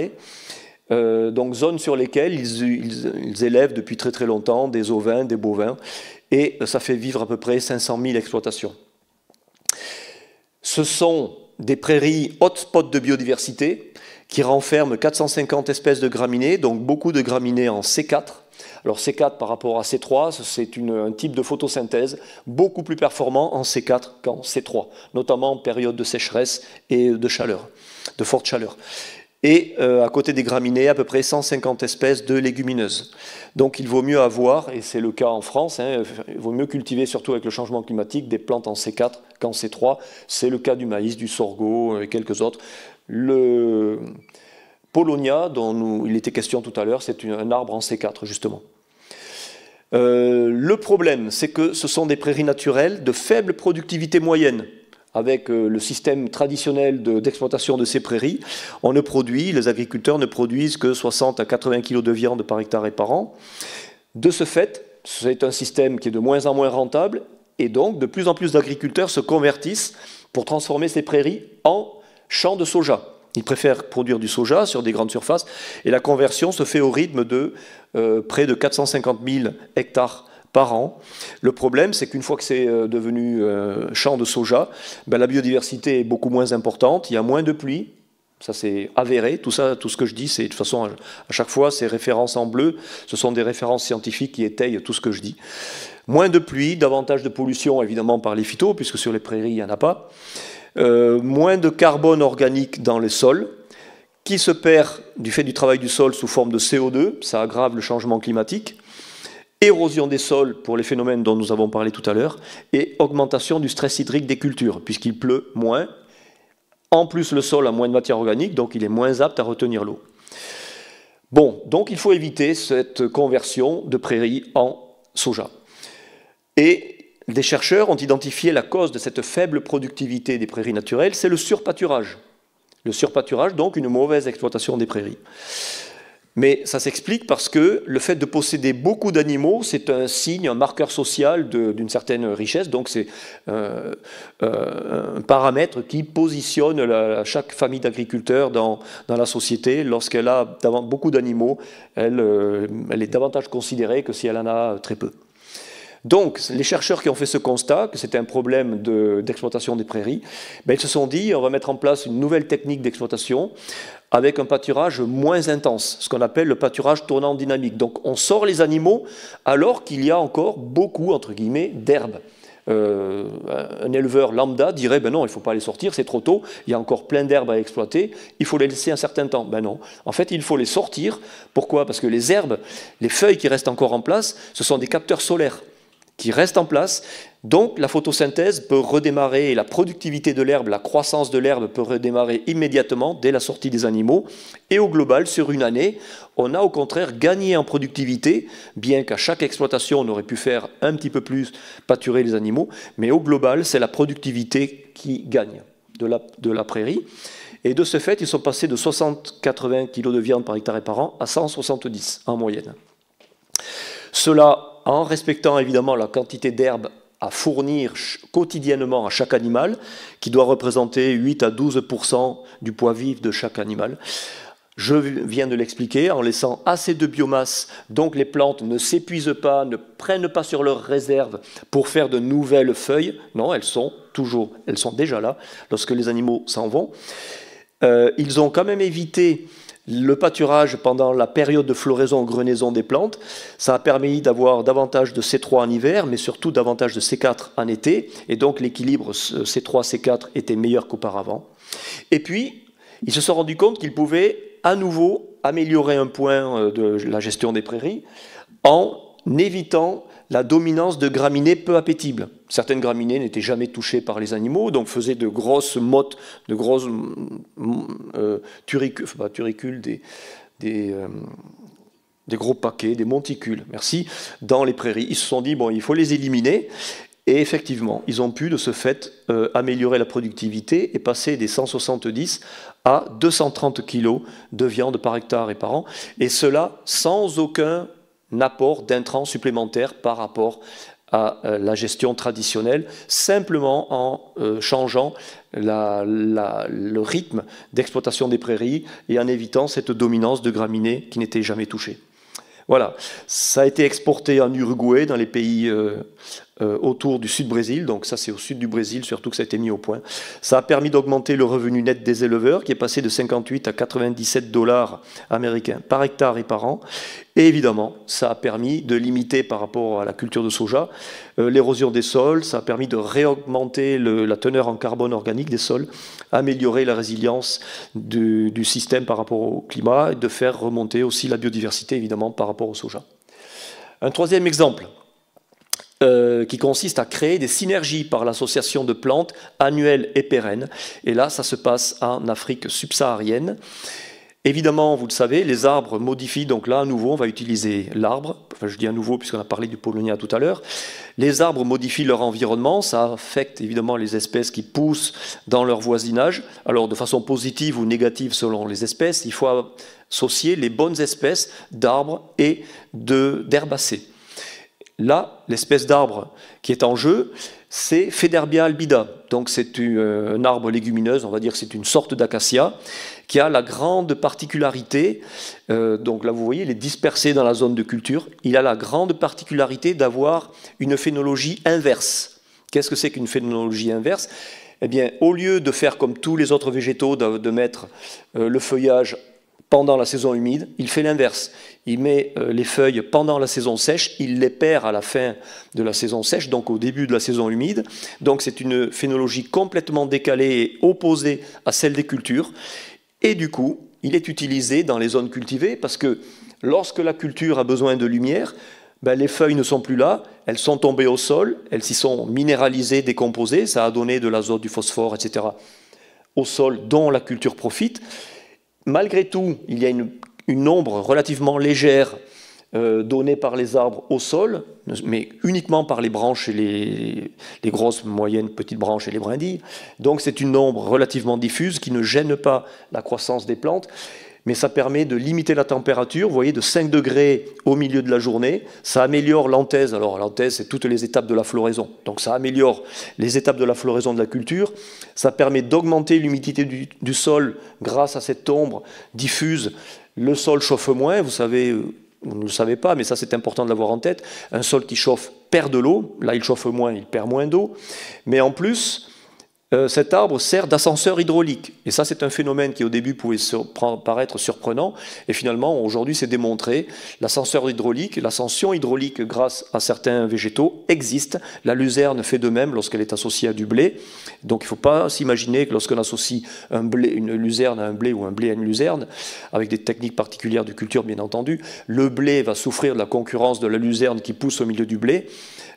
euh, donc zones sur lesquelles ils, ils, élèvent depuis très très longtemps des ovins, des bovins, et ça fait vivre à peu près 500 000 exploitations. Ce sont des prairies hotspots de biodiversité qui renferment 450 espèces de graminées, donc beaucoup de graminées en C4. Alors C4 par rapport à C3, c'est un type de photosynthèse beaucoup plus performant en C4 qu'en C3, notamment en période de sécheresse et de chaleur, de forte chaleur et euh, à côté des graminées, à peu près 150 espèces de légumineuses. Donc il vaut mieux avoir, et c'est le cas en France, hein, il vaut mieux cultiver, surtout avec le changement climatique, des plantes en C4 qu'en C3. C'est le cas du maïs, du sorgho euh, et quelques autres. Le polonia, dont il était question tout à l'heure, c'est un arbre en C4, justement. Euh, le problème, c'est que ce sont des prairies naturelles de faible productivité moyenne avec euh, le système traditionnel d'exploitation de, ces prairies, on ne produit, les agriculteurs ne produisent que 60 à 80 kg de viande par hectare et par an. De ce fait, c'est un système qui est de moins en moins rentable et donc de plus en plus d'agriculteurs se convertissent pour transformer ces prairies en champs de soja. Ils préfèrent produire du soja sur des grandes surfaces et la conversion se fait au rythme de euh, près de 450 000 hectares par an. Le problème, c'est qu'une fois que c'est euh, devenu euh, champ de soja, ben, la biodiversité est beaucoup moins importante, il y a moins de pluie, ça c'est avéré. Tout ça, tout ce que je dis, c'est de toute façon à chaque fois ces références en bleu, ce sont des références scientifiques qui étayent tout ce que je dis. Moins de pluie, davantage de pollution évidemment par les phytos, puisque sur les prairies il n'y en a pas. Euh, moins de carbone organique dans les sols, qui se perd du fait du travail du sol sous forme de CO2, ça aggrave le changement climatique érosion des sols pour les phénomènes dont nous avons parlé tout à l'heure, et augmentation du stress hydrique des cultures, puisqu'il pleut moins. En plus, le sol a moins de matière organique, donc il est moins apte à retenir l'eau. Bon, donc il faut éviter cette conversion de prairies en soja. Et des chercheurs ont identifié la cause de cette faible productivité des prairies naturelles, c'est le surpâturage. Le surpâturage, donc une mauvaise exploitation des prairies. Mais ça s'explique parce que le fait de posséder beaucoup d'animaux, c'est un signe, un marqueur social d'une certaine richesse. Donc c'est euh, euh, un paramètre qui positionne chaque famille d'agriculteurs dans, la société. Lorsqu'elle a beaucoup d'animaux, euh, elle, est davantage considérée que si elle en a très peu. Donc, les chercheurs qui ont fait ce constat, que c'était un problème d'exploitation des prairies, ben, ils se sont dit, on va mettre en place une nouvelle technique d'exploitation avec un pâturage moins intense, ce qu'on appelle le pâturage tournant dynamique. Donc on sort les animaux alors qu'il y a encore beaucoup, entre guillemets, d'herbe. Euh, un éleveur lambda dirait ben non, il ne faut pas les sortir, c'est trop tôt, il y a encore plein d'herbes à exploiter, il faut les laisser un certain temps. Ben non, en fait, il faut les sortir. Pourquoi Parce que les herbes, les feuilles qui restent encore en place, ce sont des capteurs solaires qui restent en place. Donc la photosynthèse peut redémarrer, la productivité de l'herbe, la croissance de l'herbe peut redémarrer immédiatement dès la sortie des animaux. Et au global, sur une année, on a au contraire gagné en productivité, bien qu'à chaque exploitation, on aurait pu faire un petit peu plus pâturer les animaux. Mais au global, c'est la productivité qui gagne de la, prairie. Et de ce fait, ils sont passés de 60-80 kg de viande par hectare et par an à 170 en moyenne. Cela en respectant évidemment la quantité d'herbe à fournir quotidiennement à chaque animal, qui doit représenter 8 à 12 du poids vif de chaque animal. Je viens de l'expliquer, en laissant assez de biomasse, donc les plantes ne s'épuisent pas, ne prennent pas sur leurs réserves pour faire de nouvelles feuilles. Non, elles sont toujours, elles sont déjà là lorsque les animaux s'en vont. Euh, ils ont quand même évité le pâturage pendant la période de floraison grenaison des plantes, ça a permis d'avoir davantage de C3 en hiver, mais surtout davantage de C4 en été, et donc l'équilibre euh, C3-C4 était meilleur qu'auparavant. Et puis, ils se sont rendus compte qu'ils pouvaient à nouveau améliorer un point euh, de la gestion des prairies en évitant la dominance de graminées peu appétibles. Certaines graminées n'étaient jamais touchées par les animaux, donc faisaient de grosses mottes, de grosses mm, euh, turicules, des, euh, des, gros paquets, des monticules, merci, dans les prairies. Ils se sont dit, bon, il faut les éliminer. Et effectivement, ils ont pu, de ce fait, euh, améliorer la productivité et passer des 170 à 230 kg de viande par hectare et par an. Et cela sans aucun apport d'intrants supplémentaires par rapport à euh, la gestion traditionnelle, simplement en euh, changeant le rythme d'exploitation des prairies et en évitant cette dominance de graminées qui n'était jamais touchée. Voilà, ça a été exporté en Uruguay, dans les pays euh, euh, autour du sud-Brésil, donc ça c'est au sud du Brésil surtout que ça a été mis au point. Ça a permis d'augmenter le revenu net des éleveurs qui est passé de 58 à 97 dollars américains par hectare et par an. Et évidemment, ça a permis de limiter par rapport à la culture de soja euh, l'érosion des sols, ça a permis de réaugmenter la teneur en carbone organique des sols, améliorer la résilience du système par rapport au climat et de faire remonter aussi la biodiversité évidemment par rapport au soja. Un troisième exemple, euh, qui consiste à créer des synergies par l'association de plantes annuelles et pérennes. Et là, ça se passe en Afrique subsaharienne. Évidemment, vous le savez, les arbres modifient, donc là à nouveau on va utiliser l'arbre, enfin, je dis à nouveau puisqu'on a parlé du polonia tout à l'heure, les arbres modifient leur environnement, ça affecte évidemment les espèces qui poussent dans leur voisinage, alors de façon positive ou négative selon les espèces, il faut associer les bonnes espèces d'arbres et d'herbacées là, l'espèce d'arbre qui est en jeu, c'est Federbia albida. Donc c'est euh, un arbre légumineuse, on va dire c'est une sorte d'acacia, qui a la grande particularité, euh, donc là vous voyez, il est dispersé dans la zone de culture, il a la grande particularité d'avoir une phénologie inverse. Qu'est-ce que c'est qu'une phénologie inverse eh bien, au lieu de faire comme tous les autres végétaux, de, mettre euh, le feuillage pendant la saison humide, il fait l'inverse. Il met euh, les feuilles pendant la saison sèche, il les perd à la fin de la saison sèche, donc au début de la saison humide. Donc c'est une phénologie complètement décalée et opposée à celle des cultures. Et du coup, il est utilisé dans les zones cultivées parce que lorsque la culture a besoin de lumière, ben, les feuilles ne sont plus là, elles sont tombées au sol, elles s'y sont minéralisées, décomposées, ça a donné de l'azote, du phosphore, etc. au sol dont la culture profite malgré tout, il y a une, ombre relativement légère euh, donnée par les arbres au sol, mais uniquement par les branches et les, les grosses, moyennes, petites branches et les brindilles. Donc c'est une ombre relativement diffuse qui ne gêne pas la croissance des plantes mais ça permet de limiter la température, vous voyez, de 5 degrés au milieu de la journée. Ça améliore l'anthèse. Alors l'anthèse, c'est toutes les étapes de la floraison. Donc ça améliore les étapes de la floraison de la culture. Ça permet d'augmenter l'humidité du, sol grâce à cette ombre diffuse. Le sol chauffe moins, vous savez, euh, vous ne le savez pas, mais ça c'est important de l'avoir en tête. Un sol qui chauffe perd de l'eau. Là, il chauffe moins, il perd moins d'eau. Mais en plus, euh, cet arbre sert d'ascenseur hydraulique. Et ça, c'est un phénomène qui au début pouvait paraître surprenant. Et finalement, aujourd'hui, c'est démontré. L'ascenseur hydraulique, l'ascension hydraulique grâce à certains végétaux existe. La luzerne fait de même lorsqu'elle est associée à du blé. Donc il ne faut pas s'imaginer que lorsqu'on associe une luzerne à un blé ou un blé à une luzerne, avec des techniques particulières de culture, bien entendu, le blé va souffrir de la concurrence de la luzerne qui pousse au milieu du blé.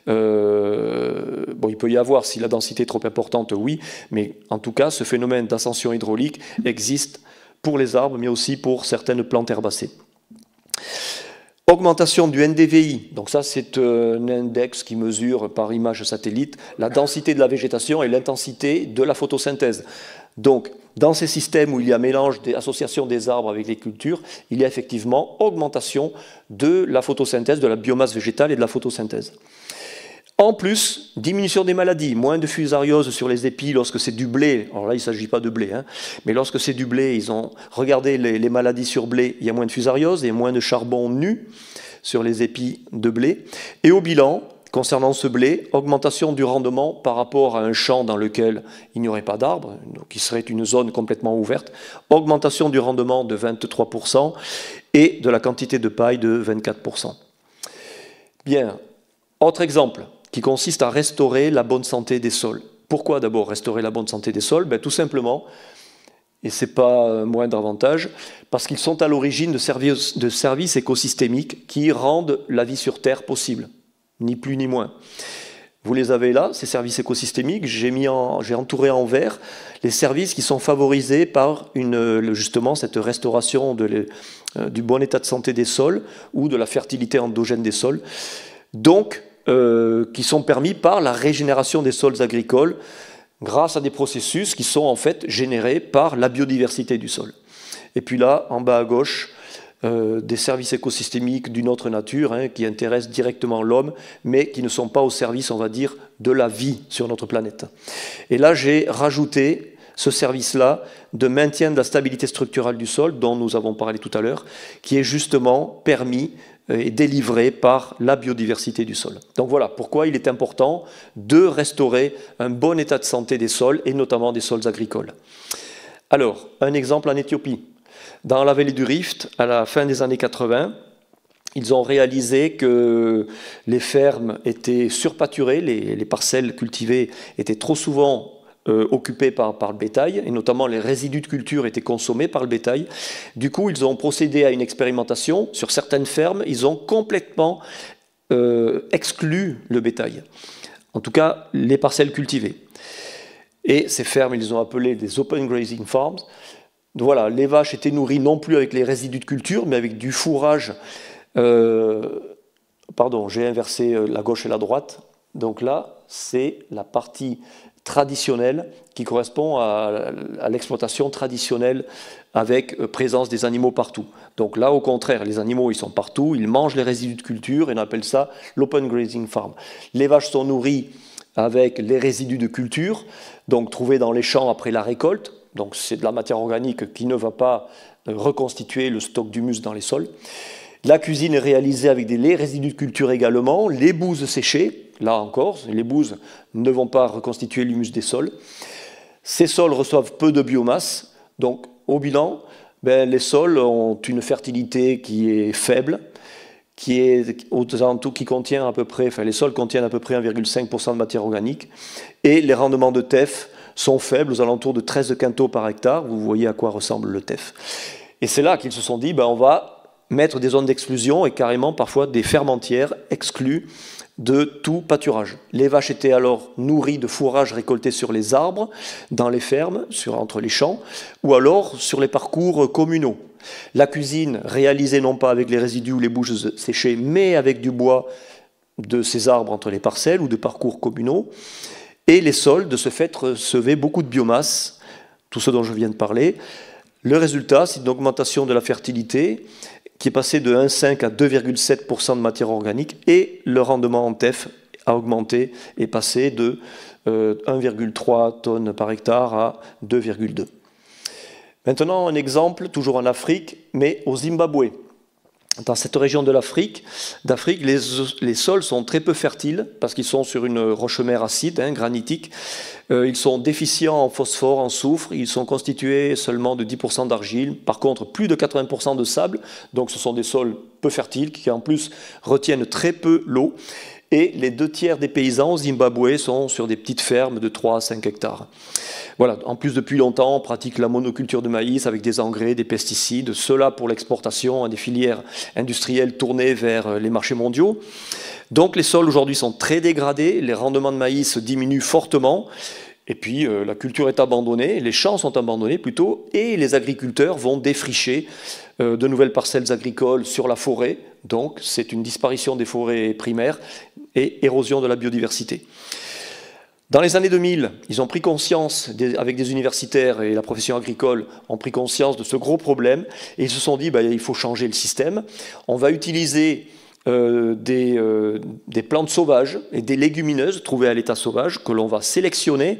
Euh, il peut y avoir, si la densité est trop importante, oui, mais en tout cas, ce phénomène d'ascension hydraulique existe pour les arbres, mais aussi pour certaines plantes herbacées. Augmentation du NDVI, donc ça c'est euh, un index qui mesure par image satellite la densité de la végétation et l'intensité de la photosynthèse. Donc dans ces systèmes où il y a mélange des associations des arbres avec les cultures, il y a effectivement augmentation de la photosynthèse, de la biomasse végétale et de la photosynthèse. En plus, diminution des maladies, moins de fusariose sur les épis lorsque c'est du blé. Alors là, il ne s'agit pas de blé, hein, mais lorsque c'est du blé, ils ont regardé les, maladies sur blé, il y a moins de fusariose et moins de charbon nu sur les épis de blé. Et au bilan, concernant ce blé, augmentation du rendement par rapport à un champ dans lequel il n'y aurait pas d'arbres, qui serait une zone complètement ouverte, augmentation du rendement de 23% et de la quantité de paille de 24%. Bien, autre exemple qui consiste à restaurer la bonne santé des sols. Pourquoi d'abord restaurer la bonne santé des sols ben, Tout simplement, et ce n'est pas moins euh, moindre avantage, parce qu'ils sont à l'origine de, services, écosystémiques qui rendent la vie sur Terre possible, ni plus ni moins. Vous les avez là, ces services écosystémiques. J'ai mis en, j'ai entouré en vert les services qui sont favorisés par une, justement cette restauration euh, du bon état de santé des sols ou de la fertilité endogène des sols. Donc, euh, qui sont permis par la régénération des sols agricoles grâce à des processus qui sont en fait générés par la biodiversité du sol. Et puis là, en bas à gauche, euh, des services écosystémiques d'une autre nature hein, qui intéressent directement l'homme, mais qui ne sont pas au service, on va dire, de la vie sur notre planète. Et là, j'ai rajouté ce service-là de maintien de la stabilité structurelle du sol, dont nous avons parlé tout à l'heure, qui est justement permis euh, est délivré par la biodiversité du sol. Donc voilà pourquoi il est important de restaurer un bon état de santé des sols et notamment des sols agricoles. Alors, un exemple en Éthiopie. Dans la vallée du Rift, à la fin des années 80, ils ont réalisé que les fermes étaient surpâturées, les, les parcelles cultivées étaient trop souvent euh, occupés par, le bétail, et notamment les résidus de culture étaient consommés par le bétail. Du coup, ils ont procédé à une expérimentation. Sur certaines fermes, ils ont complètement euh, exclu le bétail, en tout cas les parcelles cultivées. Et ces fermes, ils ont appelé des open grazing farms. Voilà, les vaches étaient nourries non plus avec les résidus de culture, mais avec du fourrage. Euh, pardon, j'ai inversé la gauche et la droite. Donc là, c'est la partie traditionnel qui correspond à, l'exploitation traditionnelle avec euh, présence des animaux partout. Donc là, au contraire, les animaux, ils sont partout, ils mangent les résidus de culture et on appelle ça l'open grazing farm. Les vaches sont nourries avec les résidus de culture, donc trouvés dans les champs après la récolte. Donc c'est de la matière organique qui ne va pas euh, reconstituer le stock d'humus dans les sols. La cuisine est réalisée avec des résidus de culture également, les bouses séchées, là encore, les bouses ne vont pas reconstituer l'humus des sols. Ces sols reçoivent peu de biomasse, donc au bilan, ben, les sols ont une fertilité qui est faible, qui, est, qui contient à peu près, enfin les sols contiennent à peu près 1,5% de matière organique, et les rendements de TEF sont faibles, aux alentours de 13 quintaux par hectare, vous voyez à quoi ressemble le TEF. Et c'est là qu'ils se sont dit, ben, on va mettre des zones d'exclusion et carrément parfois des fermentières exclues de tout pâturage. Les vaches étaient alors nourries de fourrage récolté sur les arbres, dans les fermes, sur, entre les champs, ou alors sur les parcours communaux. La cuisine, réalisée non pas avec les résidus ou les bouches séchées, mais avec du bois de ces arbres entre les parcelles ou de parcours communaux. Et les sols, de ce fait, recevaient beaucoup de biomasse, tout ce dont je viens de parler. Le résultat, c'est une augmentation de la fertilité qui est passé de 1,5 à 2,7% de matière organique et le rendement en TEF a augmenté et passé de 1,3 euh, tonnes par hectare à 2,2. Maintenant, un exemple, toujours en Afrique, mais au Zimbabwe dans cette région de l'Afrique, d'Afrique, les, sols sont très peu fertiles parce qu'ils sont sur une roche mer acide, hein, granitique. Euh, ils sont déficients en phosphore, en soufre. Ils sont constitués seulement de 10% d'argile. Par contre, plus de 80% de sable. Donc, ce sont des sols peu fertiles qui, en plus, retiennent très peu l'eau et les deux tiers des paysans au Zimbabwe sont sur des petites fermes de 3 à 5 hectares. Voilà, en plus depuis longtemps, on pratique la monoculture de maïs avec des engrais, des pesticides, cela pour l'exportation à des filières industrielles tournées vers euh, les marchés mondiaux. Donc les sols aujourd'hui sont très dégradés, les rendements de maïs diminuent fortement. Et puis euh, la culture est abandonnée, les champs sont abandonnés plutôt, et les agriculteurs vont défricher euh, de nouvelles parcelles agricoles sur la forêt donc c'est une disparition des forêts primaires et érosion de la biodiversité. Dans les années 2000, ils ont pris conscience, avec des universitaires et la profession agricole, ont pris conscience de ce gros problème et ils se sont dit bah, il faut changer le système. On va utiliser euh, euh, des, plantes sauvages et des légumineuses trouvées à l'état sauvage que l'on va sélectionner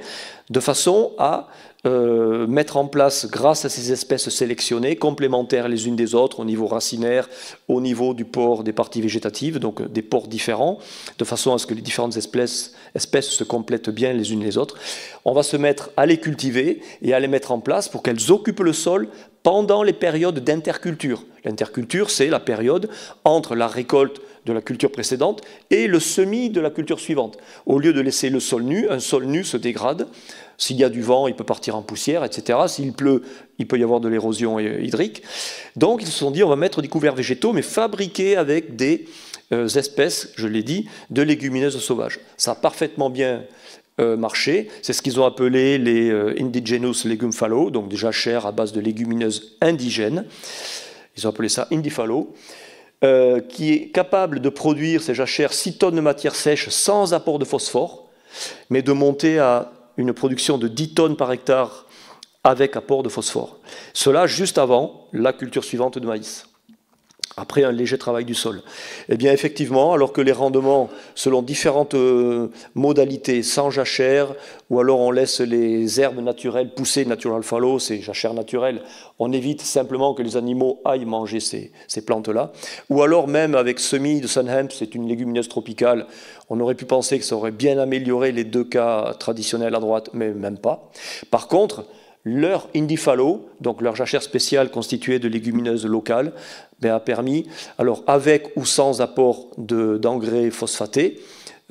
de façon à euh, mettre en place, grâce à ces espèces sélectionnées, complémentaires les unes des autres au niveau racinaire, au niveau du port des parties végétatives, donc euh, des ports différents, de façon à ce que les différentes espèces, espèces se complètent bien les unes les autres. On va se mettre à les cultiver et à les mettre en place pour qu'elles occupent le sol pendant les périodes d'interculture. L'interculture, c'est la période entre la récolte de la culture précédente et le semis de la culture suivante. Au lieu de laisser le sol nu, un sol nu se dégrade s'il y a du vent, il peut partir en poussière, etc. S'il pleut, il peut y avoir de l'érosion euh, hydrique. Donc ils se sont dit, on va mettre des couverts végétaux, mais fabriqués avec des euh, espèces, je l'ai dit, de légumineuses sauvages. Ça a parfaitement bien euh, marché. C'est ce qu'ils ont appelé les indigenous legum fallow, donc des jachères à base de légumineuses indigènes. Ils ont appelé ça indifalo. Euh, qui est capable de produire ces jachères 6 tonnes de matière sèche sans apport de phosphore, mais de monter à une production de 10 tonnes par hectare avec apport de phosphore. Cela juste avant la culture suivante de maïs après un léger travail du sol. Eh bien, effectivement, alors que les rendements, selon différentes euh, modalités, sans jachère, ou alors on laisse les herbes naturelles pousser, natural fallow, c'est jachère naturelle, on évite simplement que les animaux aillent manger ces, plantes-là, ou alors même avec semis de Sunhemp, c'est une légumineuse tropicale, on aurait pu penser que ça aurait bien amélioré les deux cas traditionnels à droite, mais même pas. Par contre, leur indifalo, donc leur jachère spéciale constituée de légumineuses locales, ben, a permis, alors avec ou sans apport d'engrais phosphatés,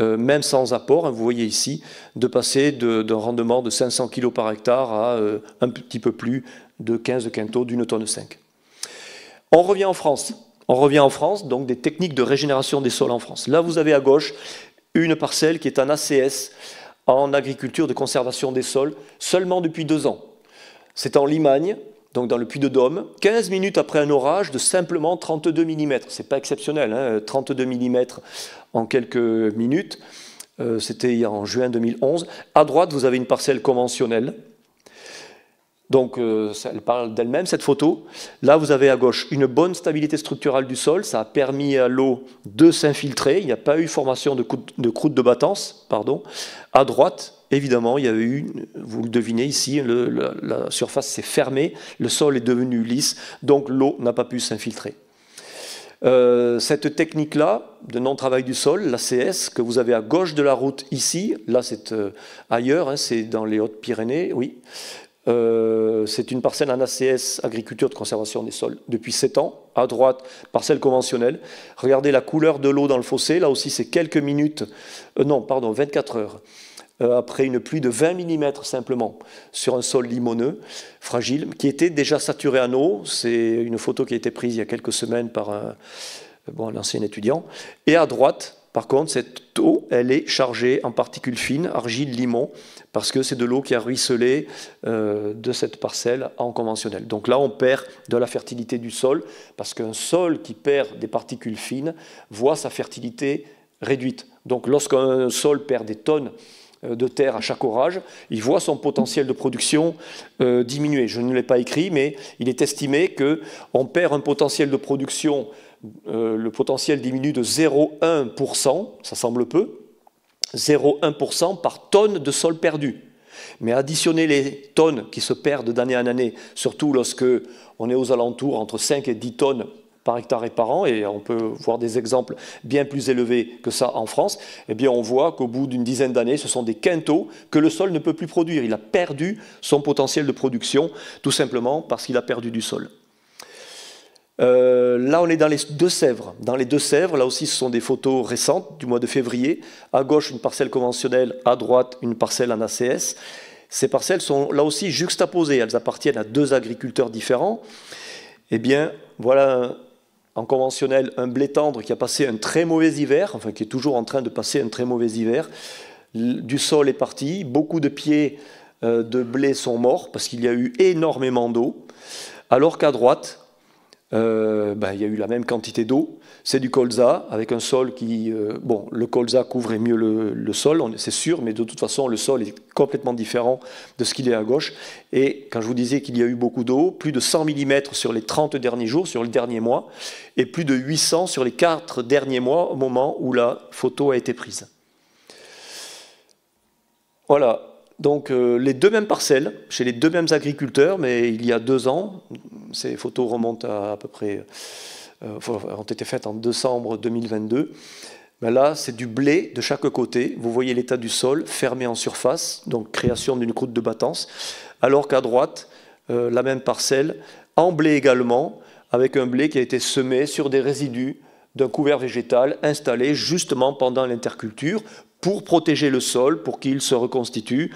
euh, même sans apport, hein, vous voyez ici, de passer d'un rendement de 500 kg par hectare à euh, un petit peu plus de 15 quintaux d'une tonne 5. On revient en France. On revient en France, donc des techniques de régénération des sols en France. Là, vous avez à gauche une parcelle qui est en ACS, en agriculture de conservation des sols, seulement depuis deux ans. C'est en Limagne, donc dans le puits de dôme 15 minutes après un orage de simplement 32 mm. ce n'est pas exceptionnel, 32 hein, euh, mm en quelques minutes. Euh, c'était en juin 2011. À droite, vous avez une parcelle conventionnelle. Donc, euh, elle parle d'elle-même, cette photo. Là, vous avez à gauche une bonne stabilité structurale du sol. Ça a permis à l'eau de s'infiltrer. Il n'y a pas eu formation de, de croûte de battance. Pardon. À droite, Évidemment, il y avait eu, vous le devinez ici, la, surface s'est fermée, le sol est devenu lisse, donc l'eau n'a pas pu s'infiltrer. Euh, cette technique-là de non-travail du sol, l'ACS, que vous avez à gauche de la route ici, là c'est euh, ailleurs, hein, c'est dans les Hautes-Pyrénées, oui, euh, c'est une parcelle en ACS, agriculture de conservation des sols, depuis 7 ans. À droite, parcelle conventionnelle. Regardez la couleur de l'eau dans le fossé, là aussi c'est quelques minutes, non, pardon, 24 heures. Euh, après une pluie de 20 mm simplement, sur un sol limoneux, fragile, qui était déjà saturé en eau. C'est une photo qui a été prise il y a quelques semaines par un, bon, ancien étudiant. Et à droite, par contre, cette eau, elle est chargée en particules fines, argile, limon, parce que c'est de l'eau qui a ruisselé euh, de cette parcelle en conventionnel. Donc là, on perd de la fertilité du sol, parce qu'un sol qui perd des particules fines voit sa fertilité réduite. Donc lorsqu'un sol perd des tonnes euh, de terre à chaque orage, il voit son potentiel de production euh, diminuer. Je ne l'ai pas écrit, mais il est estimé qu'on perd un potentiel de production, euh, le potentiel diminue de 0,1%, ça semble peu, 0,1% par tonne de sol perdu. Mais additionner les tonnes qui se perdent d'année en année, surtout lorsque on est aux alentours entre 5 et 10 tonnes par hectare et par an, et on peut voir des exemples bien plus élevés que ça en France, et eh bien on voit qu'au bout d'une dizaine d'années, ce sont des quintaux que le sol ne peut plus produire. Il a perdu son potentiel de production, tout simplement parce qu'il a perdu du sol. Euh, là, on est dans les Deux-Sèvres. Dans les Deux-Sèvres, là aussi, ce sont des photos récentes du mois de février. À gauche, une parcelle conventionnelle, à droite, une parcelle en ACS. Ces parcelles sont là aussi juxtaposées. Elles appartiennent à deux agriculteurs différents. et eh bien, voilà en conventionnel un blé tendre qui a passé un très mauvais hiver, enfin qui est toujours en train de passer un très mauvais hiver. Du sol est parti, beaucoup de pieds euh, de blé sont morts parce qu'il y a eu énormément d'eau, alors qu'à droite, euh, ben, il y a eu la même quantité d'eau. C'est du colza, avec un sol qui... Euh, bon, le colza couvrait mieux le, le sol, c'est sûr, mais de toute façon, le sol est complètement différent de ce qu'il est à gauche. Et quand je vous disais qu'il y a eu beaucoup d'eau, plus de 100 mm sur les 30 derniers jours, sur le dernier mois, et plus de 800 sur les 4 derniers mois au moment où la photo a été prise. Voilà, donc euh, les deux mêmes parcelles, chez les deux mêmes agriculteurs, mais il y a deux ans, ces photos remontent à à peu près, euh, ont été faites en décembre 2022. Ben là, c'est du blé de chaque côté. Vous voyez l'état du sol, fermé en surface, donc création d'une croûte de battance. Alors qu'à droite, euh, la même parcelle, en blé également, avec un blé qui a été semé sur des résidus d'un couvert végétal installé justement pendant l'interculture pour protéger le sol, pour qu'il se reconstitue,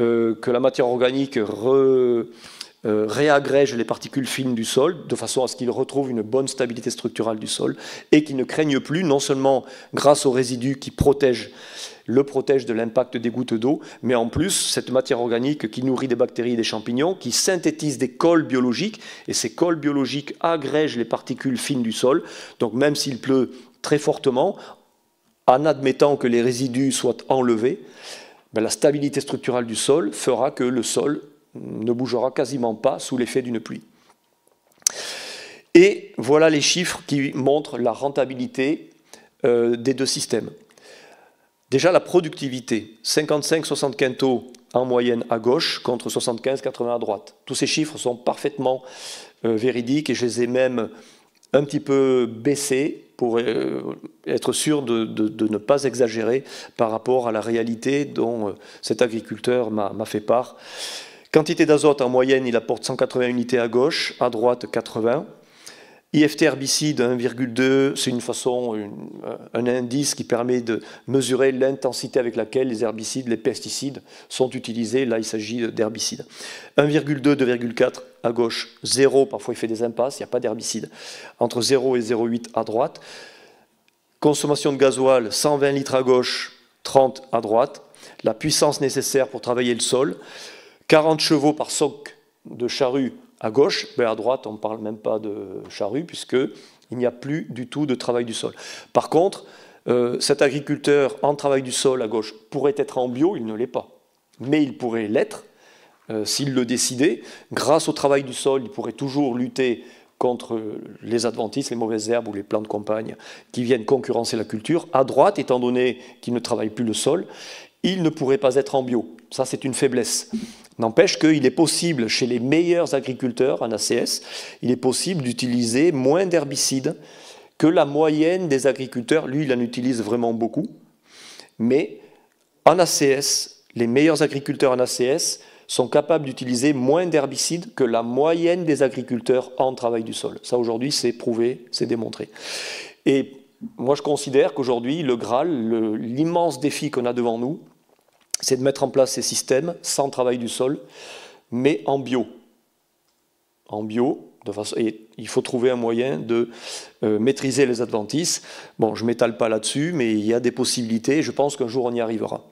euh, que la matière organique euh, réagrège les particules fines du sol, de façon à ce qu'il retrouve une bonne stabilité structurelle du sol, et qu'il ne craigne plus, non seulement grâce aux résidus qui protègent, le protège de l'impact des gouttes d'eau, mais en plus, cette matière organique qui nourrit des bactéries et des champignons, qui synthétise des cols biologiques, et ces cols biologiques agrègent les particules fines du sol, donc même s'il pleut très fortement, en admettant que les résidus soient enlevés, ben, la stabilité structurelle du sol fera que le sol ne bougera quasiment pas sous l'effet d'une pluie. Et voilà les chiffres qui montrent la rentabilité euh, des deux systèmes. Déjà la productivité, 55 75 quintaux en moyenne à gauche contre 75-80 à droite. Tous ces chiffres sont parfaitement euh, véridiques et je les ai même un petit peu baissé pour euh, être sûr de, ne pas exagérer par rapport à la réalité dont euh, cet agriculteur m'a fait part. Quantité d'azote en moyenne, il apporte 180 unités à gauche, à droite 80. IFT herbicide 1,2, c'est une façon, un indice qui permet de mesurer l'intensité avec laquelle les herbicides, les pesticides sont utilisés. Là, il s'agit d'herbicides. 1,2, 2,4 à gauche, 0, parfois il fait des impasses, il n'y a pas d'herbicide. Entre 0 et 0,8 à droite. Consommation de gasoil, 120 litres à gauche, 30 à droite. La puissance nécessaire pour travailler le sol, 40 chevaux par soc de charrue à gauche, mais ben, à droite, on ne parle même pas de charrue, puisqu'il n'y a plus du tout de travail du sol. Par contre, euh, cet agriculteur en travail du sol à gauche pourrait être en bio, il ne l'est pas. Mais il pourrait l'être euh, s'il le décidait. Grâce au travail du sol, il pourrait toujours lutter contre les adventices, les mauvaises herbes ou les plantes de qui viennent concurrencer la culture. À droite, étant donné qu'il ne travaille plus le sol, il ne pourrait pas être en bio. Ça, c'est une faiblesse. N'empêche qu'il est possible, chez les meilleurs agriculteurs en ACS, il est possible d'utiliser moins d'herbicides que la moyenne des agriculteurs. Lui, il en utilise vraiment beaucoup. Mais en ACS, les meilleurs agriculteurs en ACS sont capables d'utiliser moins d'herbicides que la moyenne des agriculteurs en travail du sol. Ça, aujourd'hui, c'est prouvé, c'est démontré. Et moi, je considère qu'aujourd'hui, le Graal, l'immense défi qu'on a devant nous, c'est de mettre en place ces systèmes sans travail du sol, mais en bio. En bio, et il faut trouver un moyen de euh, maîtriser les adventices. Bon, je ne m'étale pas là-dessus, mais il y a des possibilités, je pense qu'un jour on y arrivera.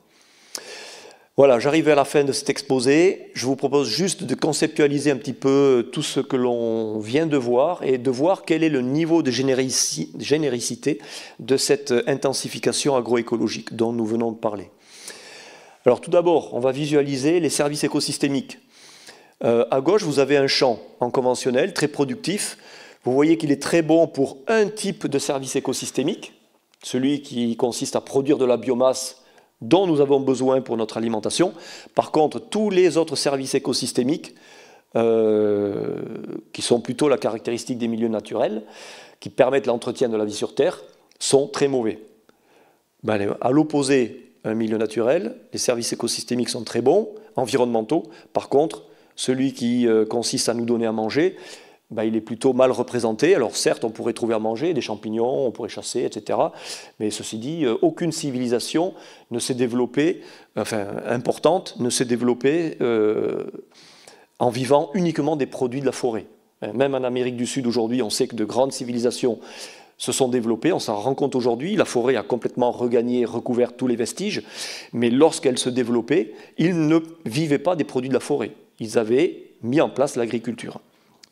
Voilà, j'arrive à la fin de cet exposé. Je vous propose juste de conceptualiser un petit peu tout ce que l'on vient de voir et de voir quel est le niveau de généricité de cette euh, intensification agroécologique dont nous venons de parler. Alors tout d'abord, on va visualiser les services écosystémiques. Euh, à gauche, vous avez un champ en conventionnel très productif. Vous voyez qu'il est très bon pour un type de service écosystémique, celui qui consiste à produire de la biomasse dont nous avons besoin pour notre alimentation. Par contre, tous les autres services écosystémiques, euh, qui sont plutôt la caractéristique des milieux naturels, qui permettent l'entretien de la vie sur Terre, sont très mauvais. Ben, à l'opposé, un milieu naturel, les services écosystémiques sont très bons, environnementaux. Par contre, celui qui euh, consiste à nous donner à manger, bah, il est plutôt mal représenté. Alors certes, on pourrait trouver à manger des champignons, on pourrait chasser, etc. Mais ceci dit, euh, aucune civilisation ne s'est développée, enfin importante, ne s'est développée euh, en vivant uniquement des produits de la forêt. Hein, même en Amérique du Sud aujourd'hui, on sait que de grandes civilisations se sont développés. On s'en rend compte aujourd'hui. La forêt a complètement regagné, recouvert tous les vestiges. Mais lorsqu'elle se développait, ils ne vivaient pas des produits de la forêt. Ils avaient mis en place l'agriculture.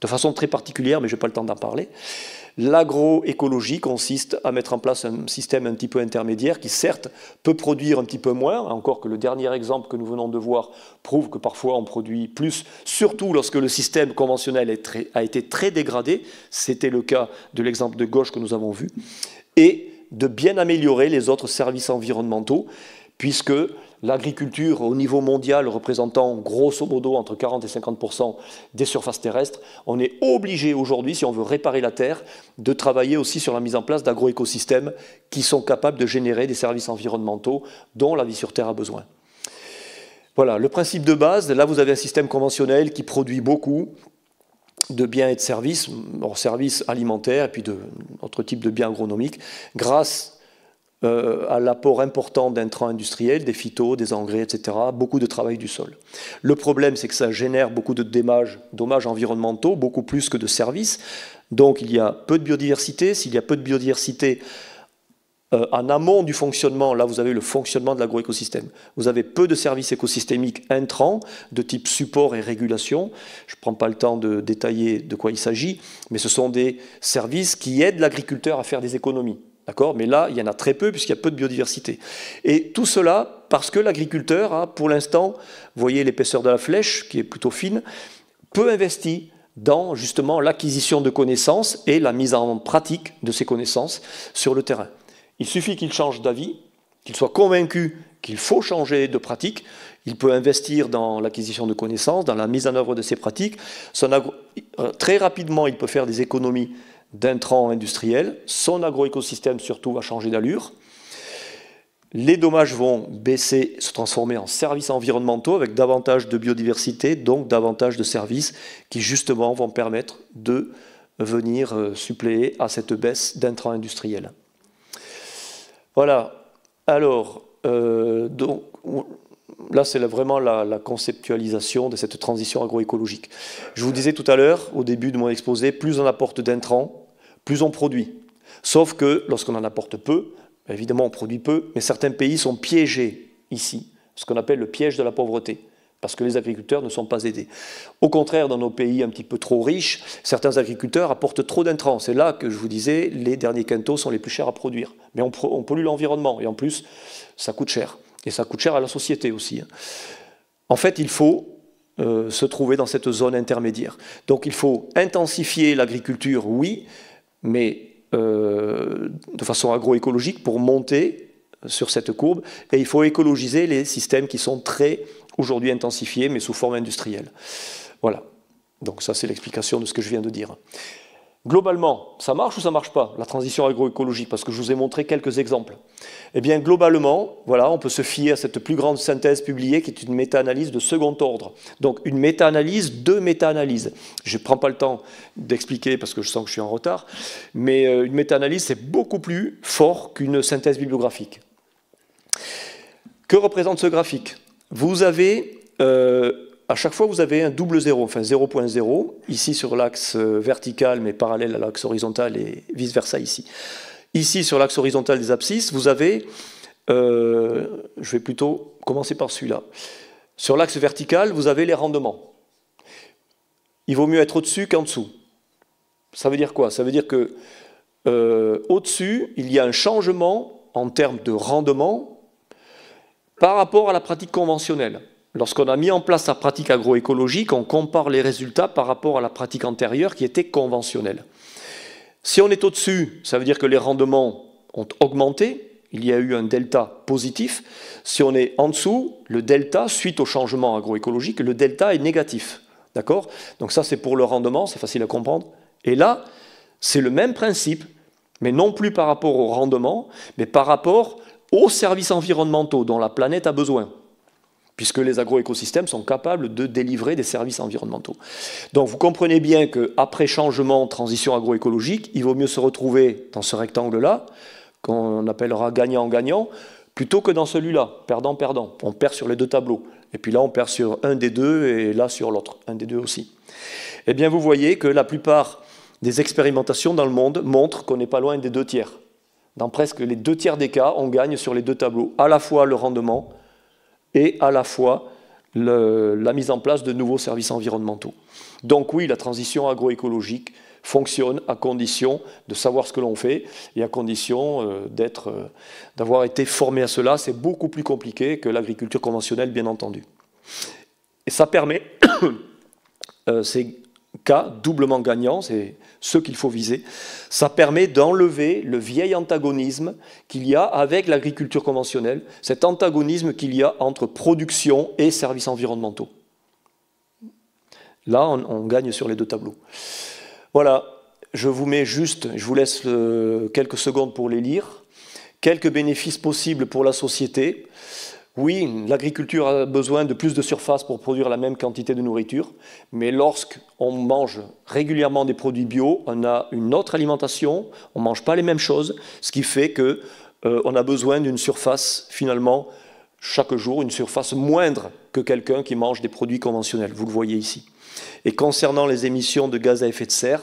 De façon très particulière, mais je n'ai pas le temps d'en parler. L'agroécologie consiste à mettre en place un système un petit peu intermédiaire qui, certes, peut produire un petit peu moins, encore que le dernier exemple que nous venons de voir prouve que parfois on produit plus, surtout lorsque le système conventionnel a été très dégradé. C'était le cas de l'exemple de gauche que nous avons vu. Et de bien améliorer les autres services environnementaux, puisque l'agriculture au niveau mondial représentant grosso modo entre 40 et 50 des surfaces terrestres, on est obligé aujourd'hui, si on veut réparer la terre, de travailler aussi sur la mise en place d'agroécosystèmes qui sont capables de générer des services environnementaux dont la vie sur Terre a besoin. Voilà, le principe de base, là vous avez un système conventionnel qui produit beaucoup de biens et de services, en services alimentaires et puis d'autres types de biens agronomiques, grâce à... Euh, à l'apport important d'intrants industriels, des phytos, des engrais, etc., beaucoup de travail du sol. Le problème, c'est que ça génère beaucoup de dommages environnementaux, beaucoup plus que de services. Donc il y a peu de biodiversité. S'il y a peu de biodiversité, euh, en amont du fonctionnement, là vous avez le fonctionnement de l'agroécosystème. Vous avez peu de services écosystémiques intrants de type support et régulation. Je ne prends pas le temps de détailler de quoi il s'agit, mais ce sont des services qui aident l'agriculteur à faire des économies. D'accord Mais là, il y en a très peu puisqu'il y a peu de biodiversité. Et tout cela parce que l'agriculteur, a, pour l'instant, vous voyez l'épaisseur de la flèche, qui est plutôt fine, peu investi dans justement l'acquisition de connaissances et la mise en pratique de ces connaissances sur le terrain. Il suffit qu'il change d'avis, qu'il soit convaincu qu'il faut changer de pratique. Il peut investir dans l'acquisition de connaissances, dans la mise en œuvre de ses pratiques. Euh, très rapidement, il peut faire des économies d'intrants industriels, son agroécosystème surtout va changer d'allure, les dommages vont baisser, se transformer en services environnementaux avec davantage de biodiversité, donc davantage de services qui justement vont permettre de venir euh, suppléer à cette baisse d'intrants industriels. Voilà, alors, euh, donc, là c'est vraiment la, la, conceptualisation de cette transition agroécologique. Je vous disais tout à l'heure, au début de mon exposé, plus on apporte d'intrants, plus on produit. Sauf que lorsqu'on en apporte peu, ben évidemment on produit peu, mais certains pays sont piégés ici, ce qu'on appelle le piège de la pauvreté parce que les agriculteurs ne sont pas aidés. Au contraire, dans nos pays un petit peu trop riches, certains agriculteurs apportent trop d'intrants. C'est là que je vous disais, les derniers quintaux sont les plus chers à produire. Mais on, pollue l'environnement, et en plus, ça coûte cher. Et ça coûte cher à la société aussi. Hein. En fait, il faut euh, se trouver dans cette zone intermédiaire. Donc il faut intensifier l'agriculture, oui, mais euh, de façon agroécologique pour monter sur cette courbe. Et il faut écologiser les systèmes qui sont très aujourd'hui intensifiés, mais sous forme industrielle. Voilà. Donc ça, c'est l'explication de ce que je viens de dire. Globalement, ça marche ou ça marche pas, la transition agroécologique Parce que je vous ai montré quelques exemples. Eh bien, globalement, voilà, on peut se fier à cette plus grande synthèse publiée qui est une méta-analyse de second ordre. Donc, une méta-analyse, deux méta-analyses. Je ne prends pas le temps d'expliquer parce que je sens que je suis en retard, mais euh, une méta-analyse, c'est beaucoup plus fort qu'une synthèse bibliographique. Que représente ce graphique Vous avez euh, à chaque fois, vous avez un double zéro, enfin 0.0, ici sur l'axe euh, vertical, mais parallèle à l'axe horizontal et vice-versa ici. Ici, sur l'axe horizontal des abscisses, vous avez, euh, je vais plutôt commencer par celui-là, sur l'axe vertical, vous avez les rendements. Il vaut mieux être au-dessus qu'en dessous. Ça veut dire quoi Ça veut dire que euh, au-dessus, il y a un changement en termes de rendement par rapport à la pratique conventionnelle. Lorsqu'on a mis en place la pratique agroécologique, on compare les résultats par rapport à la pratique antérieure qui était conventionnelle. Si on est au-dessus, ça veut dire que les rendements ont augmenté, il y a eu un delta positif. Si on est en dessous, le delta, suite au changement agroécologique, le delta est négatif. D'accord Donc ça, c'est pour le rendement, c'est facile à comprendre. Et là, c'est le même principe, mais non plus par rapport au rendement, mais par rapport aux services environnementaux dont la planète a besoin puisque les agroécosystèmes sont capables de délivrer des services environnementaux. Donc vous comprenez bien qu'après changement, transition agroécologique, il vaut mieux se retrouver dans ce rectangle-là, qu'on appellera gagnant-gagnant, plutôt que dans celui-là, perdant-perdant. On perd sur les deux tableaux. Et puis là, on perd sur un des deux et là sur l'autre, un des deux aussi. Eh bien, vous voyez que la plupart des expérimentations dans le monde montrent qu'on n'est pas loin des deux tiers. Dans presque les deux tiers des cas, on gagne sur les deux tableaux, à la fois le rendement et à la fois la mise en place de nouveaux services environnementaux. Donc oui, la transition agroécologique fonctionne à condition de savoir ce que l'on fait et à condition euh, d'être, euh, d'avoir été formé à cela. C'est beaucoup plus compliqué que l'agriculture conventionnelle, bien entendu. Et ça permet, euh, ces cas doublement gagnants, c'est ce qu'il faut viser. Ça permet d'enlever le vieil antagonisme qu'il y a avec l'agriculture conventionnelle, cet antagonisme qu'il y a entre production et services environnementaux. Là, on, on gagne sur les deux tableaux. Voilà, je vous mets juste, je vous laisse quelques secondes pour les lire. Quelques bénéfices possibles pour la société. Oui, l'agriculture a besoin de plus de surface pour produire la même quantité de nourriture, mais lorsqu'on mange régulièrement des produits bio, on a une autre alimentation, on ne mange pas les mêmes choses, ce qui fait que euh, on a besoin d'une surface finalement chaque jour, une surface moindre que quelqu'un qui mange des produits conventionnels. Vous le voyez ici. Et concernant les émissions de gaz à effet de serre,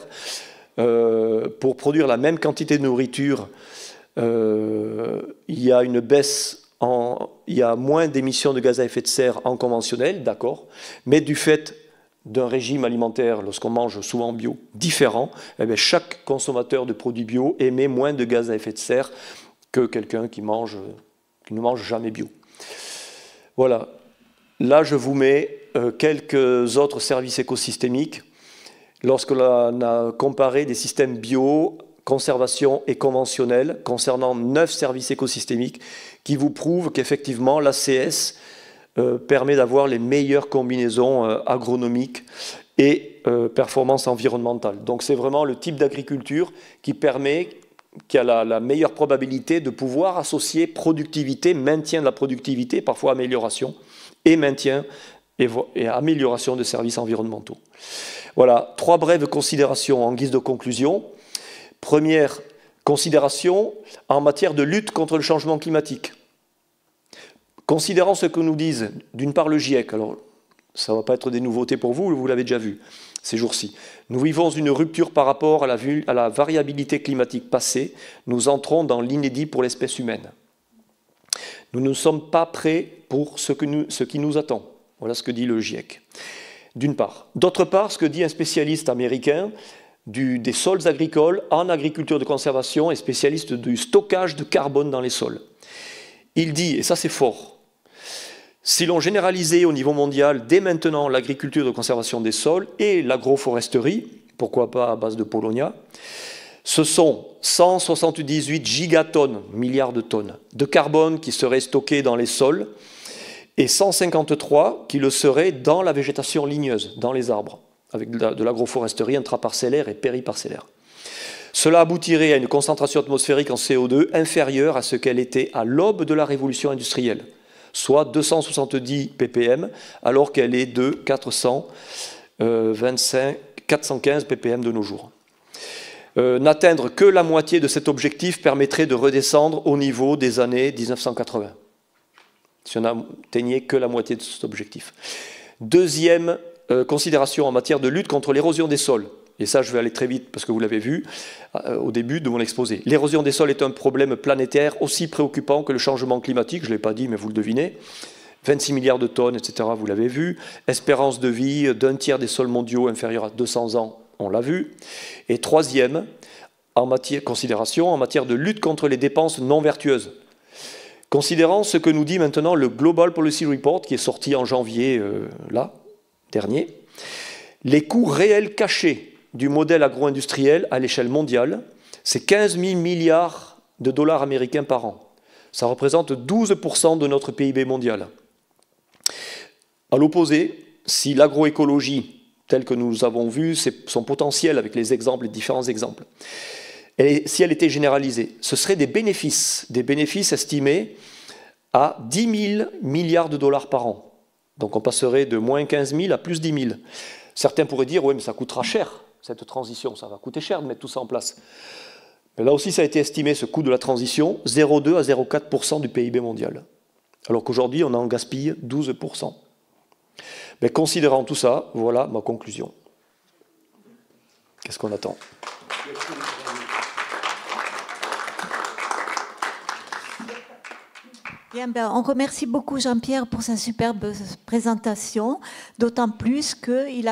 euh, pour produire la même quantité de nourriture, euh, il y a une baisse il y a moins d'émissions de gaz à effet de serre en conventionnel, d'accord, mais du fait d'un régime alimentaire, lorsqu'on mange souvent bio, différent, eh chaque consommateur de produits bio émet moins de gaz à effet de serre que quelqu'un qui, mange, qui ne mange jamais bio. Voilà. Là, je vous mets euh, quelques autres services écosystémiques. Lorsqu'on a comparé des systèmes bio, conservation et conventionnel concernant neuf services écosystémiques, qui vous prouve qu'effectivement l'ACS euh, permet d'avoir les meilleures combinaisons euh, agronomiques et euh, performances environnementales. Donc c'est vraiment le type d'agriculture qui permet, qui a la, meilleure probabilité de pouvoir associer productivité, maintien de la productivité, parfois amélioration, et maintien et, et amélioration des services environnementaux. Voilà, trois brèves considérations en guise de conclusion. Première, Considération en matière de lutte contre le changement climatique. Considérant ce que nous disent, d'une part, le GIEC, alors ça ne va pas être des nouveautés pour vous, vous l'avez déjà vu ces jours-ci. Nous vivons une rupture par rapport à la, variabilité climatique passée. Nous entrons dans l'inédit pour l'espèce humaine. Nous ne sommes pas prêts pour ce, ce qui nous attend. Voilà ce que dit le GIEC, d'une part. D'autre part, ce que dit un spécialiste américain, des sols agricoles en agriculture de conservation et spécialiste du stockage de carbone dans les sols. Il dit, et ça c'est fort, si l'on généralisait au niveau mondial dès maintenant l'agriculture de conservation des sols et l'agroforesterie, pourquoi pas à base de Polonia, ce sont 178 gigatonnes, milliards de tonnes, de carbone qui seraient stockés dans les sols et 153 qui le seraient dans la végétation ligneuse, dans les arbres avec de l'agroforesterie intraparcellaire et périparcellaire. Cela aboutirait à une concentration atmosphérique en CO2 inférieure à ce qu'elle était à l'aube de la révolution industrielle, soit 270 ppm, alors qu'elle est de 415 euh, ppm de nos jours. Euh, n'atteindre que la moitié de cet objectif permettrait de redescendre au niveau des années 1980, si on n'atteignait que la moitié de cet objectif. Deuxième euh, considération en matière de lutte contre l'érosion des sols. Et ça, je vais aller très vite parce que vous l'avez vu euh, au début de mon exposé. L'érosion des sols est un problème planétaire aussi préoccupant que le changement climatique, je ne l'ai pas dit, mais vous le devinez. 26 milliards de tonnes, etc., vous l'avez vu. Espérance de vie d'un tiers des sols mondiaux inférieurs à 200 ans, on l'a vu. Et troisième, en matière, considération en matière de lutte contre les dépenses non vertueuses. Considérant ce que nous dit maintenant le Global Policy Report qui est sorti en janvier euh, là, dernier, les coûts réels cachés du modèle agro-industriel à l'échelle mondiale, c'est 15 000 milliards de dollars américains par an. Ça représente 12% de notre PIB mondial. À l'opposé, si l'agroécologie, telle que nous avons vu, son potentiel avec les exemples, différents exemples, si elle était généralisée, ce serait des bénéfices, des bénéfices estimés à 10 000 milliards de dollars par an. Donc on passerait de moins 15 000 à plus 10 000. Certains pourraient dire, oui, mais ça coûtera cher, cette transition, ça va coûter cher de mettre tout ça en place. Mais là aussi, ça a été estimé, ce coût de la transition, 0,2 à 0,4% du PIB mondial. Alors qu'aujourd'hui, on en gaspille 12%. Mais considérant tout ça, voilà ma conclusion. Qu'est-ce qu'on attend Ben, on remercie beaucoup Jean-Pierre pour sa superbe présentation, d'autant plus qu'il a